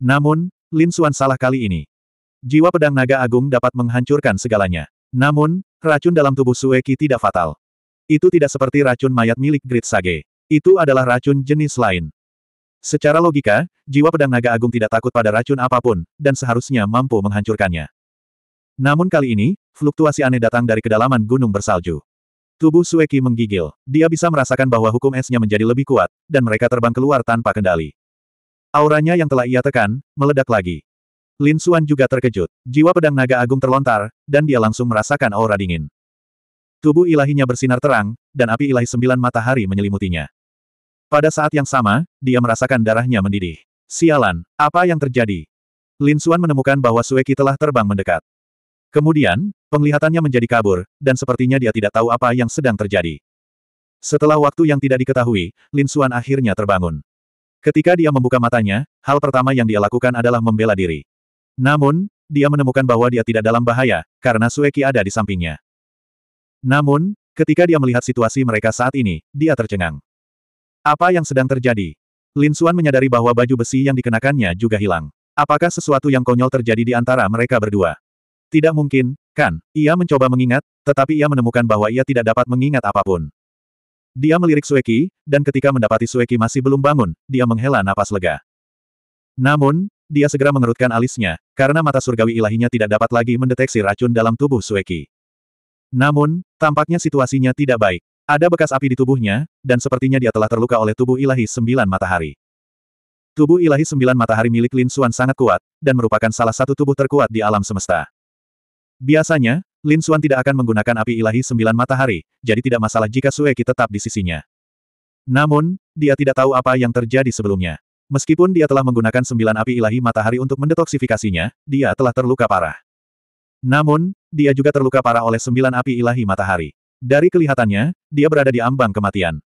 Namun, Lin Suan salah kali ini. Jiwa pedang naga agung dapat menghancurkan segalanya. Namun, racun dalam tubuh Sueki tidak fatal. Itu tidak seperti racun mayat milik Grid Sage. Itu adalah racun jenis lain. Secara logika, jiwa pedang naga agung tidak takut pada racun apapun, dan seharusnya mampu menghancurkannya. Namun kali ini, fluktuasi aneh datang dari kedalaman gunung bersalju. Tubuh Sueki menggigil. Dia bisa merasakan bahwa hukum esnya menjadi lebih kuat, dan mereka terbang keluar tanpa kendali. Auranya yang telah ia tekan, meledak lagi. Lin Suan juga terkejut. Jiwa pedang naga agung terlontar, dan dia langsung merasakan aura dingin. Tubuh ilahinya bersinar terang, dan api ilahi sembilan matahari menyelimutinya. Pada saat yang sama, dia merasakan darahnya mendidih. Sialan, apa yang terjadi? Lin Suan menemukan bahwa Sueki telah terbang mendekat. Kemudian, penglihatannya menjadi kabur, dan sepertinya dia tidak tahu apa yang sedang terjadi. Setelah waktu yang tidak diketahui, Lin Suan akhirnya terbangun. Ketika dia membuka matanya, hal pertama yang dia lakukan adalah membela diri. Namun, dia menemukan bahwa dia tidak dalam bahaya, karena Sueki ada di sampingnya. Namun, ketika dia melihat situasi mereka saat ini, dia tercengang. Apa yang sedang terjadi? Lin Xuan menyadari bahwa baju besi yang dikenakannya juga hilang. Apakah sesuatu yang konyol terjadi di antara mereka berdua? Tidak mungkin, kan? Ia mencoba mengingat, tetapi ia menemukan bahwa ia tidak dapat mengingat apapun. Dia melirik Sueki, dan ketika mendapati Sueki masih belum bangun, dia menghela napas lega. Namun, dia segera mengerutkan alisnya, karena mata surgawi ilahinya tidak dapat lagi mendeteksi racun dalam tubuh Sueki. Namun, tampaknya situasinya tidak baik. Ada bekas api di tubuhnya, dan sepertinya dia telah terluka oleh tubuh ilahi sembilan matahari. Tubuh ilahi sembilan matahari milik Lin Xuan sangat kuat, dan merupakan salah satu tubuh terkuat di alam semesta. Biasanya, Lin Xuan tidak akan menggunakan api ilahi sembilan matahari, jadi tidak masalah jika Sueki tetap di sisinya. Namun, dia tidak tahu apa yang terjadi sebelumnya. Meskipun dia telah menggunakan sembilan api ilahi matahari untuk mendetoksifikasinya, dia telah terluka parah. Namun, dia juga terluka parah oleh sembilan api ilahi matahari. Dari kelihatannya, dia berada di ambang kematian.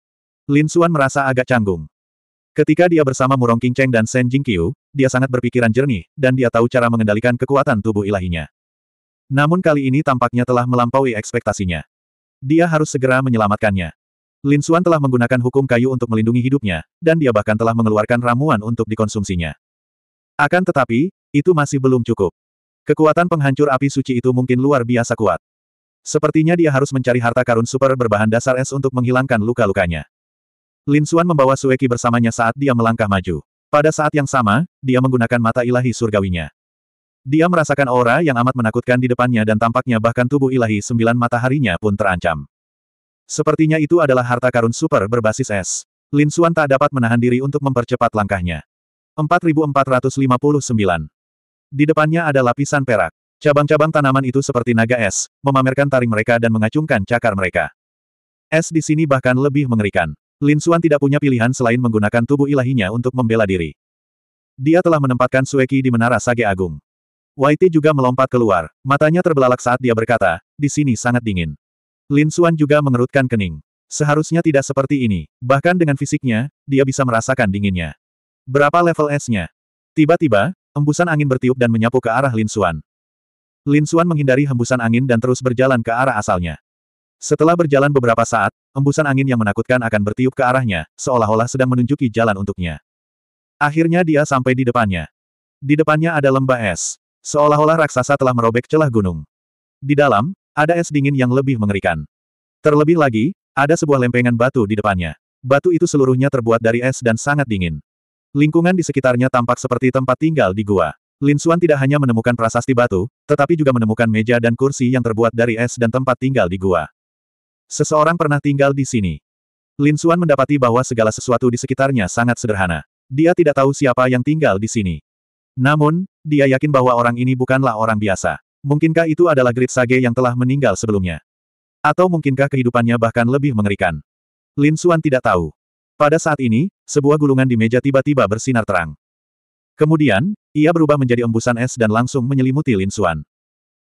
Lin Suan merasa agak canggung. Ketika dia bersama Murong Qingcheng dan Shen Jingqiu, dia sangat berpikiran jernih, dan dia tahu cara mengendalikan kekuatan tubuh ilahinya. Namun kali ini tampaknya telah melampaui ekspektasinya. Dia harus segera menyelamatkannya. Lin Suan telah menggunakan hukum kayu untuk melindungi hidupnya, dan dia bahkan telah mengeluarkan ramuan untuk dikonsumsinya. Akan tetapi, itu masih belum cukup. Kekuatan penghancur api suci itu mungkin luar biasa kuat. Sepertinya dia harus mencari harta karun super berbahan dasar es untuk menghilangkan luka-lukanya. Lin Xuan membawa Sueki bersamanya saat dia melangkah maju. Pada saat yang sama, dia menggunakan mata ilahi surgawinya. Dia merasakan aura yang amat menakutkan di depannya dan tampaknya bahkan tubuh ilahi sembilan mataharinya pun terancam. Sepertinya itu adalah harta karun super berbasis es. Lin Xuan tak dapat menahan diri untuk mempercepat langkahnya. 4459. Di depannya ada lapisan perak. Cabang-cabang tanaman itu seperti naga es, memamerkan taring mereka dan mengacungkan cakar mereka. Es di sini bahkan lebih mengerikan. Lin Xuan tidak punya pilihan selain menggunakan tubuh ilahinya untuk membela diri. Dia telah menempatkan Sueki di Menara Sage Agung. Waiti juga melompat keluar, matanya terbelalak saat dia berkata, di sini sangat dingin. Lin Xuan juga mengerutkan kening. Seharusnya tidak seperti ini, bahkan dengan fisiknya, dia bisa merasakan dinginnya. Berapa level esnya? Tiba-tiba, embusan angin bertiup dan menyapu ke arah Lin Xuan. Lin Xuan menghindari hembusan angin dan terus berjalan ke arah asalnya. Setelah berjalan beberapa saat, hembusan angin yang menakutkan akan bertiup ke arahnya, seolah-olah sedang menunjuki jalan untuknya. Akhirnya dia sampai di depannya. Di depannya ada lembah es. Seolah-olah raksasa telah merobek celah gunung. Di dalam, ada es dingin yang lebih mengerikan. Terlebih lagi, ada sebuah lempengan batu di depannya. Batu itu seluruhnya terbuat dari es dan sangat dingin. Lingkungan di sekitarnya tampak seperti tempat tinggal di gua. Lin Suan tidak hanya menemukan prasasti batu, tetapi juga menemukan meja dan kursi yang terbuat dari es dan tempat tinggal di gua. Seseorang pernah tinggal di sini. Lin Suan mendapati bahwa segala sesuatu di sekitarnya sangat sederhana. Dia tidak tahu siapa yang tinggal di sini. Namun, dia yakin bahwa orang ini bukanlah orang biasa. Mungkinkah itu adalah grit Sage yang telah meninggal sebelumnya? Atau mungkinkah kehidupannya bahkan lebih mengerikan? Lin Suan tidak tahu. Pada saat ini, sebuah gulungan di meja tiba-tiba bersinar terang. Kemudian, ia berubah menjadi embusan es dan langsung menyelimuti Lin Xuan.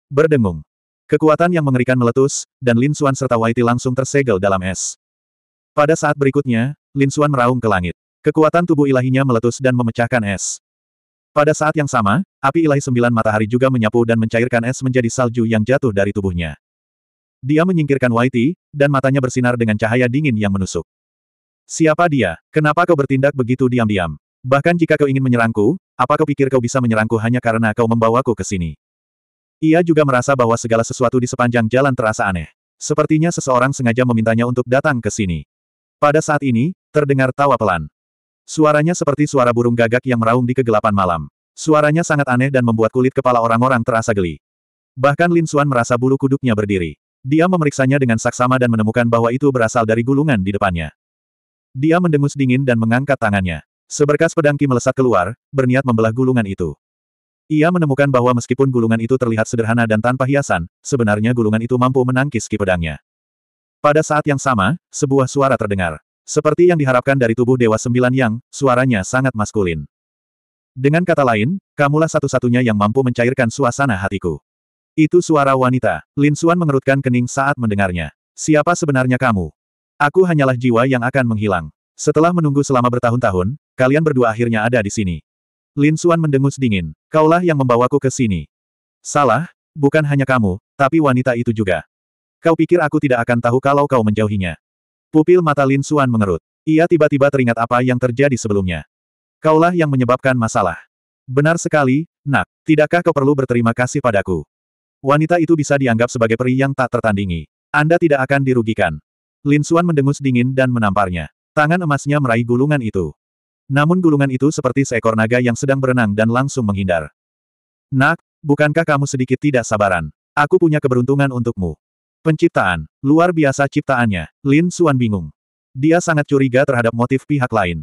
Berdengung. Kekuatan yang mengerikan meletus, dan Lin Xuan serta Waiti langsung tersegel dalam es. Pada saat berikutnya, Lin Xuan meraung ke langit. Kekuatan tubuh ilahinya meletus dan memecahkan es. Pada saat yang sama, api ilahi sembilan matahari juga menyapu dan mencairkan es menjadi salju yang jatuh dari tubuhnya. Dia menyingkirkan Waiti, dan matanya bersinar dengan cahaya dingin yang menusuk. Siapa dia? Kenapa kau bertindak begitu diam-diam? Bahkan jika kau ingin menyerangku, apa kau pikir kau bisa menyerangku hanya karena kau membawaku ke sini? Ia juga merasa bahwa segala sesuatu di sepanjang jalan terasa aneh. Sepertinya seseorang sengaja memintanya untuk datang ke sini. Pada saat ini, terdengar tawa pelan. Suaranya seperti suara burung gagak yang meraung di kegelapan malam. Suaranya sangat aneh dan membuat kulit kepala orang-orang terasa geli. Bahkan Lin Xuan merasa bulu kuduknya berdiri. Dia memeriksanya dengan saksama dan menemukan bahwa itu berasal dari gulungan di depannya. Dia mendengus dingin dan mengangkat tangannya. Seberkas pedangki melesat keluar, berniat membelah gulungan itu. Ia menemukan bahwa meskipun gulungan itu terlihat sederhana dan tanpa hiasan, sebenarnya gulungan itu mampu menangkis Ki pedangnya. Pada saat yang sama, sebuah suara terdengar. Seperti yang diharapkan dari tubuh Dewa Sembilan Yang, suaranya sangat maskulin. Dengan kata lain, kamulah satu-satunya yang mampu mencairkan suasana hatiku. Itu suara wanita. Lin Suan mengerutkan kening saat mendengarnya. Siapa sebenarnya kamu? Aku hanyalah jiwa yang akan menghilang. Setelah menunggu selama bertahun-tahun, Kalian berdua akhirnya ada di sini. Lin Suan mendengus dingin. Kaulah yang membawaku ke sini. Salah, bukan hanya kamu, tapi wanita itu juga. Kau pikir aku tidak akan tahu kalau kau menjauhinya. Pupil mata Lin Suan mengerut. Ia tiba-tiba teringat apa yang terjadi sebelumnya. Kaulah yang menyebabkan masalah. Benar sekali, nak. Tidakkah kau perlu berterima kasih padaku? Wanita itu bisa dianggap sebagai peri yang tak tertandingi. Anda tidak akan dirugikan. Lin Suan mendengus dingin dan menamparnya. Tangan emasnya meraih gulungan itu. Namun gulungan itu seperti seekor naga yang sedang berenang dan langsung menghindar. Nak, bukankah kamu sedikit tidak sabaran? Aku punya keberuntungan untukmu. Penciptaan, luar biasa ciptaannya, Lin Suan bingung. Dia sangat curiga terhadap motif pihak lain.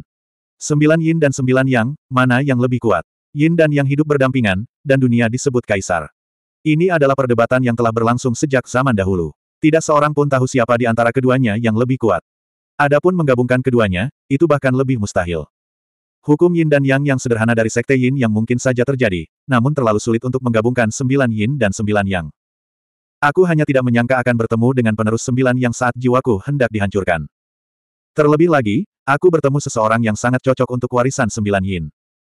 Sembilan yin dan sembilan yang, mana yang lebih kuat? Yin dan yang hidup berdampingan, dan dunia disebut kaisar. Ini adalah perdebatan yang telah berlangsung sejak zaman dahulu. Tidak seorang pun tahu siapa di antara keduanya yang lebih kuat. Adapun menggabungkan keduanya, itu bahkan lebih mustahil. Hukum yin dan yang yang sederhana dari sekte yin yang mungkin saja terjadi, namun terlalu sulit untuk menggabungkan sembilan yin dan sembilan yang. Aku hanya tidak menyangka akan bertemu dengan penerus sembilan yang saat jiwaku hendak dihancurkan. Terlebih lagi, aku bertemu seseorang yang sangat cocok untuk warisan sembilan yin.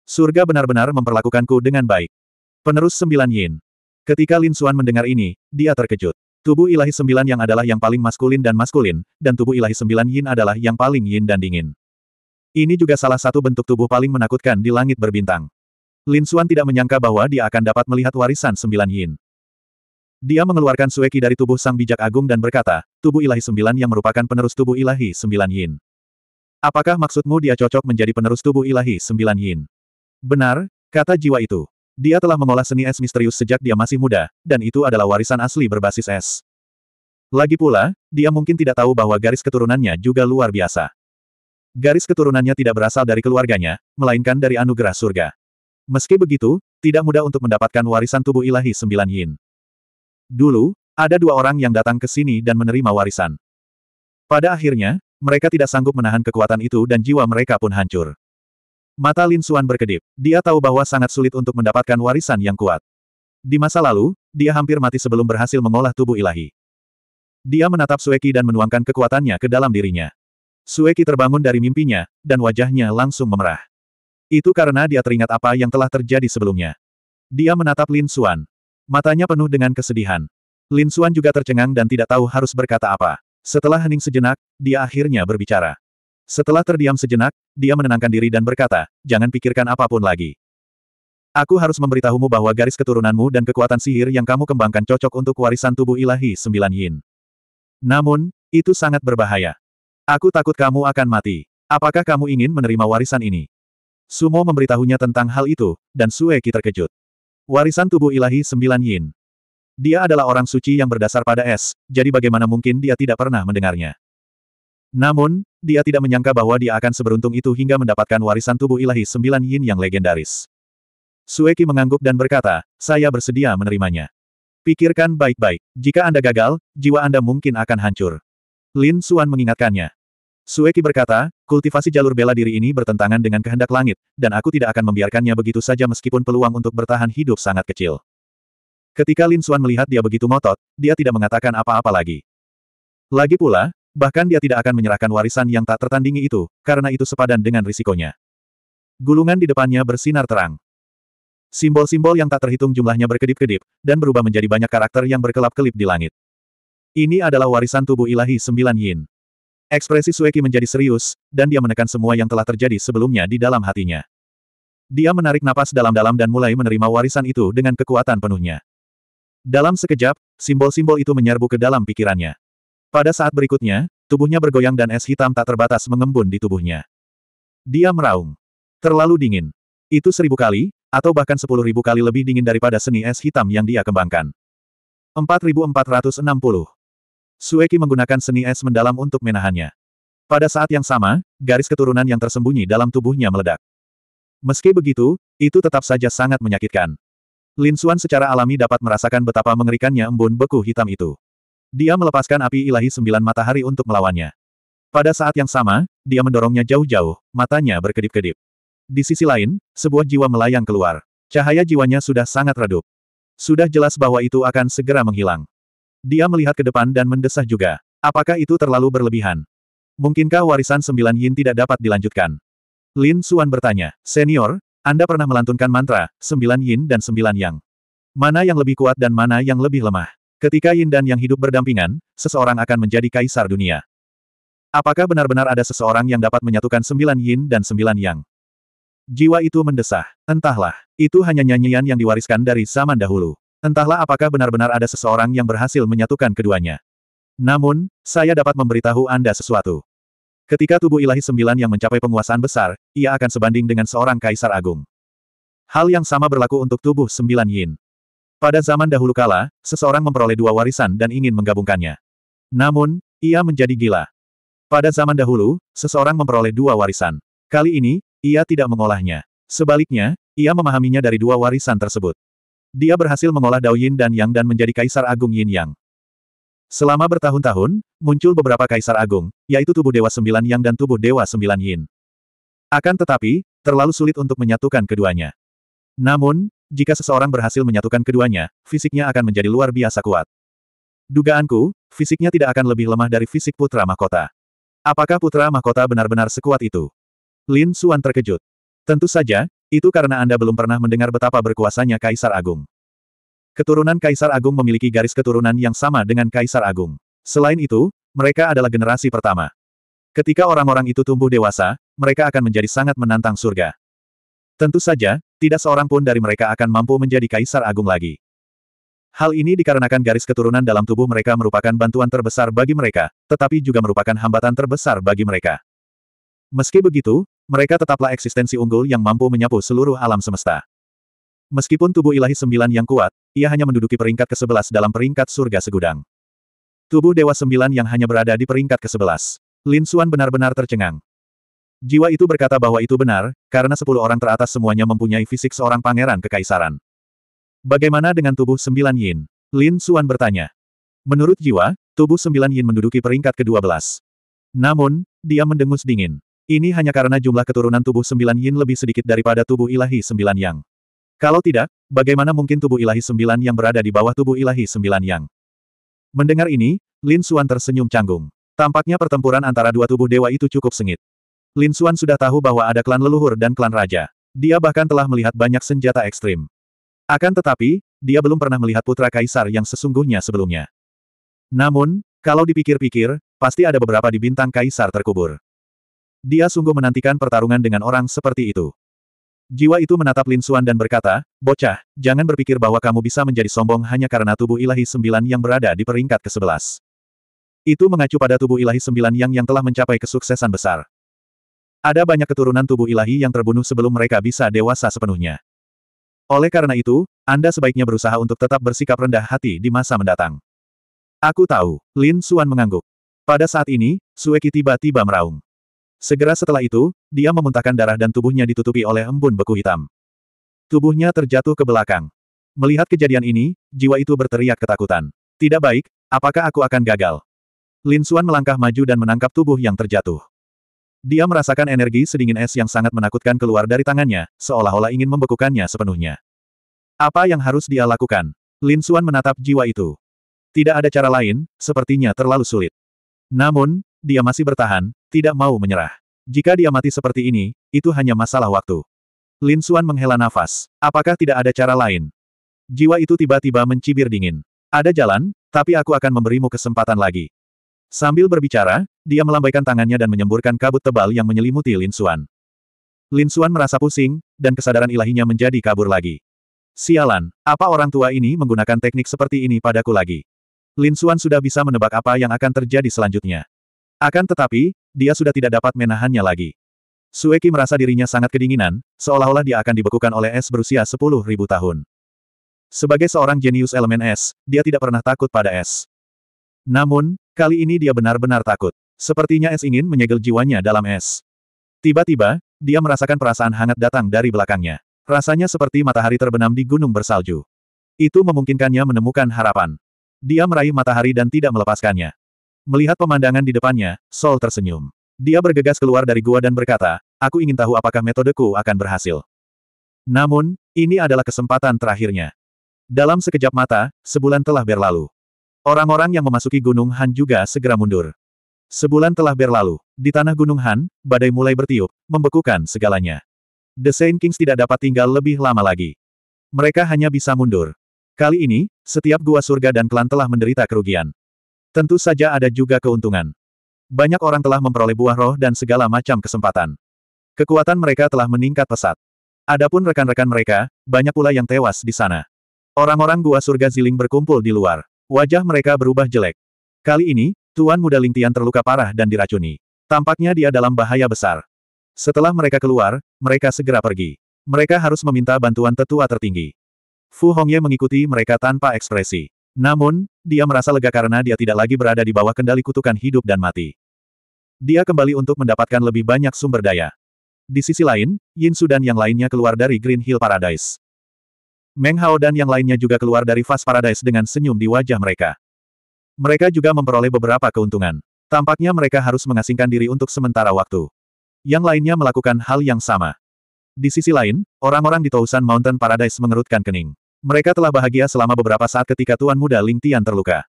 Surga benar-benar memperlakukanku dengan baik. Penerus sembilan yin. Ketika Lin Xuan mendengar ini, dia terkejut. Tubuh ilahi sembilan yang adalah yang paling maskulin dan maskulin, dan tubuh ilahi sembilan yin adalah yang paling yin dan dingin. Ini juga salah satu bentuk tubuh paling menakutkan di langit berbintang. Lin Suan tidak menyangka bahwa dia akan dapat melihat warisan sembilan yin. Dia mengeluarkan sueki dari tubuh sang bijak agung dan berkata, tubuh ilahi sembilan yang merupakan penerus tubuh ilahi sembilan yin. Apakah maksudmu dia cocok menjadi penerus tubuh ilahi sembilan yin? Benar, kata jiwa itu. Dia telah mengolah seni es misterius sejak dia masih muda, dan itu adalah warisan asli berbasis es. Lagi pula, dia mungkin tidak tahu bahwa garis keturunannya juga luar biasa. Garis keturunannya tidak berasal dari keluarganya, melainkan dari anugerah surga. Meski begitu, tidak mudah untuk mendapatkan warisan tubuh ilahi sembilan yin. Dulu, ada dua orang yang datang ke sini dan menerima warisan. Pada akhirnya, mereka tidak sanggup menahan kekuatan itu dan jiwa mereka pun hancur. Mata Lin Xuan berkedip. Dia tahu bahwa sangat sulit untuk mendapatkan warisan yang kuat. Di masa lalu, dia hampir mati sebelum berhasil mengolah tubuh ilahi. Dia menatap Sueki dan menuangkan kekuatannya ke dalam dirinya. Sueki terbangun dari mimpinya, dan wajahnya langsung memerah. Itu karena dia teringat apa yang telah terjadi sebelumnya. Dia menatap Lin Xuan. Matanya penuh dengan kesedihan. Lin Xuan juga tercengang dan tidak tahu harus berkata apa. Setelah hening sejenak, dia akhirnya berbicara. Setelah terdiam sejenak, dia menenangkan diri dan berkata, jangan pikirkan apapun lagi. Aku harus memberitahumu bahwa garis keturunanmu dan kekuatan sihir yang kamu kembangkan cocok untuk warisan tubuh ilahi sembilan yin. Namun, itu sangat berbahaya. Aku takut kamu akan mati. Apakah kamu ingin menerima warisan ini? Sumo memberitahunya tentang hal itu, dan Sueki terkejut. Warisan tubuh ilahi sembilan yin. Dia adalah orang suci yang berdasar pada es, jadi bagaimana mungkin dia tidak pernah mendengarnya. Namun, dia tidak menyangka bahwa dia akan seberuntung itu hingga mendapatkan warisan tubuh ilahi sembilan yin yang legendaris. Sueki mengangguk dan berkata, saya bersedia menerimanya. Pikirkan baik-baik, jika Anda gagal, jiwa Anda mungkin akan hancur. Lin Suan mengingatkannya. Sueki berkata, kultivasi jalur bela diri ini bertentangan dengan kehendak langit, dan aku tidak akan membiarkannya begitu saja meskipun peluang untuk bertahan hidup sangat kecil. Ketika Lin Xuan melihat dia begitu ngotot, dia tidak mengatakan apa-apa lagi. Lagi pula, bahkan dia tidak akan menyerahkan warisan yang tak tertandingi itu, karena itu sepadan dengan risikonya. Gulungan di depannya bersinar terang. Simbol-simbol yang tak terhitung jumlahnya berkedip-kedip, dan berubah menjadi banyak karakter yang berkelap-kelip di langit. Ini adalah warisan tubuh ilahi sembilan yin. Ekspresi Sueki menjadi serius, dan dia menekan semua yang telah terjadi sebelumnya di dalam hatinya. Dia menarik napas dalam-dalam dan mulai menerima warisan itu dengan kekuatan penuhnya. Dalam sekejap, simbol-simbol itu menyerbu ke dalam pikirannya. Pada saat berikutnya, tubuhnya bergoyang dan es hitam tak terbatas mengembun di tubuhnya. Dia meraung. Terlalu dingin. Itu seribu kali, atau bahkan sepuluh ribu kali lebih dingin daripada seni es hitam yang dia kembangkan. 4460 Sueki menggunakan seni es mendalam untuk menahannya. Pada saat yang sama, garis keturunan yang tersembunyi dalam tubuhnya meledak. Meski begitu, itu tetap saja sangat menyakitkan. Lin Xuan secara alami dapat merasakan betapa mengerikannya embun beku hitam itu. Dia melepaskan api ilahi sembilan matahari untuk melawannya. Pada saat yang sama, dia mendorongnya jauh-jauh, matanya berkedip-kedip. Di sisi lain, sebuah jiwa melayang keluar. Cahaya jiwanya sudah sangat redup. Sudah jelas bahwa itu akan segera menghilang. Dia melihat ke depan dan mendesah juga. Apakah itu terlalu berlebihan? Mungkinkah warisan sembilan yin tidak dapat dilanjutkan? Lin Xuan bertanya, Senior, Anda pernah melantunkan mantra, sembilan yin dan sembilan yang. Mana yang lebih kuat dan mana yang lebih lemah? Ketika yin dan yang hidup berdampingan, seseorang akan menjadi kaisar dunia. Apakah benar-benar ada seseorang yang dapat menyatukan sembilan yin dan sembilan yang? Jiwa itu mendesah. Entahlah, itu hanya nyanyian yang diwariskan dari zaman dahulu. Entahlah apakah benar-benar ada seseorang yang berhasil menyatukan keduanya. Namun, saya dapat memberitahu Anda sesuatu. Ketika tubuh ilahi sembilan yang mencapai penguasaan besar, ia akan sebanding dengan seorang kaisar agung. Hal yang sama berlaku untuk tubuh sembilan yin. Pada zaman dahulu kala, seseorang memperoleh dua warisan dan ingin menggabungkannya. Namun, ia menjadi gila. Pada zaman dahulu, seseorang memperoleh dua warisan. Kali ini, ia tidak mengolahnya. Sebaliknya, ia memahaminya dari dua warisan tersebut. Dia berhasil mengolah Dao Yin dan Yang dan menjadi Kaisar Agung Yin Yang. Selama bertahun-tahun, muncul beberapa Kaisar Agung, yaitu tubuh Dewa Sembilan Yang dan tubuh Dewa Sembilan Yin. Akan tetapi, terlalu sulit untuk menyatukan keduanya. Namun, jika seseorang berhasil menyatukan keduanya, fisiknya akan menjadi luar biasa kuat. Dugaanku, fisiknya tidak akan lebih lemah dari fisik putra mahkota. Apakah putra mahkota benar-benar sekuat itu? Lin Suan terkejut. Tentu saja, itu karena Anda belum pernah mendengar betapa berkuasanya Kaisar Agung. Keturunan Kaisar Agung memiliki garis keturunan yang sama dengan Kaisar Agung. Selain itu, mereka adalah generasi pertama. Ketika orang-orang itu tumbuh dewasa, mereka akan menjadi sangat menantang surga. Tentu saja, tidak seorang pun dari mereka akan mampu menjadi kaisar agung lagi. Hal ini dikarenakan garis keturunan dalam tubuh mereka merupakan bantuan terbesar bagi mereka, tetapi juga merupakan hambatan terbesar bagi mereka. Meski begitu, mereka tetaplah eksistensi unggul yang mampu menyapu seluruh alam semesta. Meskipun tubuh ilahi sembilan yang kuat, ia hanya menduduki peringkat ke-11 dalam peringkat surga segudang. Tubuh Dewa Sembilan yang hanya berada di peringkat ke-11. Lin Xuan benar-benar tercengang. Jiwa itu berkata bahwa itu benar, karena sepuluh orang teratas semuanya mempunyai fisik seorang pangeran kekaisaran. Bagaimana dengan tubuh sembilan yin? Lin Xuan bertanya. Menurut jiwa, tubuh sembilan yin menduduki peringkat ke-12. Namun, dia mendengus dingin. Ini hanya karena jumlah keturunan tubuh sembilan yin lebih sedikit daripada tubuh ilahi sembilan yang. Kalau tidak, bagaimana mungkin tubuh ilahi sembilan yang berada di bawah tubuh ilahi sembilan yang? Mendengar ini, Lin Xuan tersenyum canggung. Tampaknya pertempuran antara dua tubuh dewa itu cukup sengit. Lin Xuan sudah tahu bahwa ada klan leluhur dan klan raja. Dia bahkan telah melihat banyak senjata ekstrim. Akan tetapi, dia belum pernah melihat putra kaisar yang sesungguhnya sebelumnya. Namun, kalau dipikir-pikir, pasti ada beberapa di bintang kaisar terkubur. Dia sungguh menantikan pertarungan dengan orang seperti itu. Jiwa itu menatap Lin Suan dan berkata, Bocah, jangan berpikir bahwa kamu bisa menjadi sombong hanya karena tubuh ilahi sembilan yang berada di peringkat ke-11. Itu mengacu pada tubuh ilahi sembilan yang yang telah mencapai kesuksesan besar. Ada banyak keturunan tubuh ilahi yang terbunuh sebelum mereka bisa dewasa sepenuhnya. Oleh karena itu, Anda sebaiknya berusaha untuk tetap bersikap rendah hati di masa mendatang. Aku tahu, Lin Suan mengangguk. Pada saat ini, Sueki tiba-tiba meraung. Segera setelah itu, dia memuntahkan darah dan tubuhnya ditutupi oleh embun beku hitam. Tubuhnya terjatuh ke belakang. Melihat kejadian ini, jiwa itu berteriak ketakutan. Tidak baik, apakah aku akan gagal? Lin Xuan melangkah maju dan menangkap tubuh yang terjatuh. Dia merasakan energi sedingin es yang sangat menakutkan keluar dari tangannya, seolah-olah ingin membekukannya sepenuhnya. Apa yang harus dia lakukan? Lin Xuan menatap jiwa itu. Tidak ada cara lain, sepertinya terlalu sulit. Namun, dia masih bertahan, tidak mau menyerah. Jika dia mati seperti ini, itu hanya masalah waktu. Lin Xuan menghela nafas. Apakah tidak ada cara lain? Jiwa itu tiba-tiba mencibir dingin. Ada jalan, tapi aku akan memberimu kesempatan lagi. Sambil berbicara, dia melambaikan tangannya dan menyemburkan kabut tebal yang menyelimuti Lin Xuan. Lin Xuan merasa pusing, dan kesadaran ilahinya menjadi kabur lagi. Sialan, apa orang tua ini menggunakan teknik seperti ini padaku lagi? Lin Xuan sudah bisa menebak apa yang akan terjadi selanjutnya. Akan tetapi, dia sudah tidak dapat menahannya lagi. Sueki merasa dirinya sangat kedinginan, seolah-olah dia akan dibekukan oleh es berusia 10.000 tahun. Sebagai seorang jenius elemen es, dia tidak pernah takut pada es. Namun, kali ini dia benar-benar takut. Sepertinya es ingin menyegel jiwanya dalam es. Tiba-tiba, dia merasakan perasaan hangat datang dari belakangnya. Rasanya seperti matahari terbenam di gunung bersalju. Itu memungkinkannya menemukan harapan. Dia meraih matahari dan tidak melepaskannya. Melihat pemandangan di depannya, Sol tersenyum. Dia bergegas keluar dari gua dan berkata, aku ingin tahu apakah metodeku akan berhasil. Namun, ini adalah kesempatan terakhirnya. Dalam sekejap mata, sebulan telah berlalu. Orang-orang yang memasuki Gunung Han juga segera mundur. Sebulan telah berlalu. Di tanah Gunung Han, badai mulai bertiup, membekukan segalanya. The Saint Kings tidak dapat tinggal lebih lama lagi. Mereka hanya bisa mundur. Kali ini, setiap gua surga dan klan telah menderita kerugian. Tentu saja ada juga keuntungan. Banyak orang telah memperoleh buah roh dan segala macam kesempatan. Kekuatan mereka telah meningkat pesat. Adapun rekan-rekan mereka, banyak pula yang tewas di sana. Orang-orang gua surga ziling berkumpul di luar. Wajah mereka berubah jelek. Kali ini, Tuan Muda Lingtian terluka parah dan diracuni. Tampaknya dia dalam bahaya besar. Setelah mereka keluar, mereka segera pergi. Mereka harus meminta bantuan tetua tertinggi. Fu Hongye mengikuti mereka tanpa ekspresi. Namun, dia merasa lega karena dia tidak lagi berada di bawah kendali kutukan hidup dan mati. Dia kembali untuk mendapatkan lebih banyak sumber daya. Di sisi lain, Yin Su dan yang lainnya keluar dari Green Hill Paradise. Meng Hao dan yang lainnya juga keluar dari Fast Paradise dengan senyum di wajah mereka. Mereka juga memperoleh beberapa keuntungan. Tampaknya mereka harus mengasingkan diri untuk sementara waktu. Yang lainnya melakukan hal yang sama. Di sisi lain, orang-orang di Tousan Mountain Paradise mengerutkan kening. Mereka telah bahagia selama beberapa saat ketika Tuan Muda Ling Tian terluka.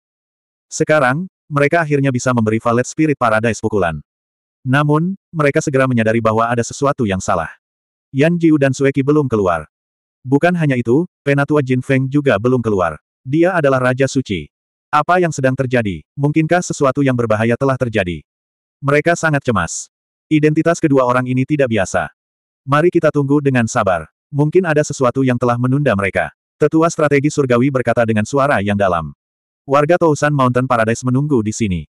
Sekarang, mereka akhirnya bisa memberi Valet Spirit Paradise pukulan. Namun, mereka segera menyadari bahwa ada sesuatu yang salah. Yan Jiu dan Sueki belum keluar. Bukan hanya itu, Penatua Jin Feng juga belum keluar. Dia adalah Raja Suci. Apa yang sedang terjadi? Mungkinkah sesuatu yang berbahaya telah terjadi? Mereka sangat cemas. Identitas kedua orang ini tidak biasa. Mari kita tunggu dengan sabar. Mungkin ada sesuatu yang telah menunda mereka. Tetua strategi surgawi berkata dengan suara yang dalam. Warga Tousan Mountain Paradise menunggu di sini.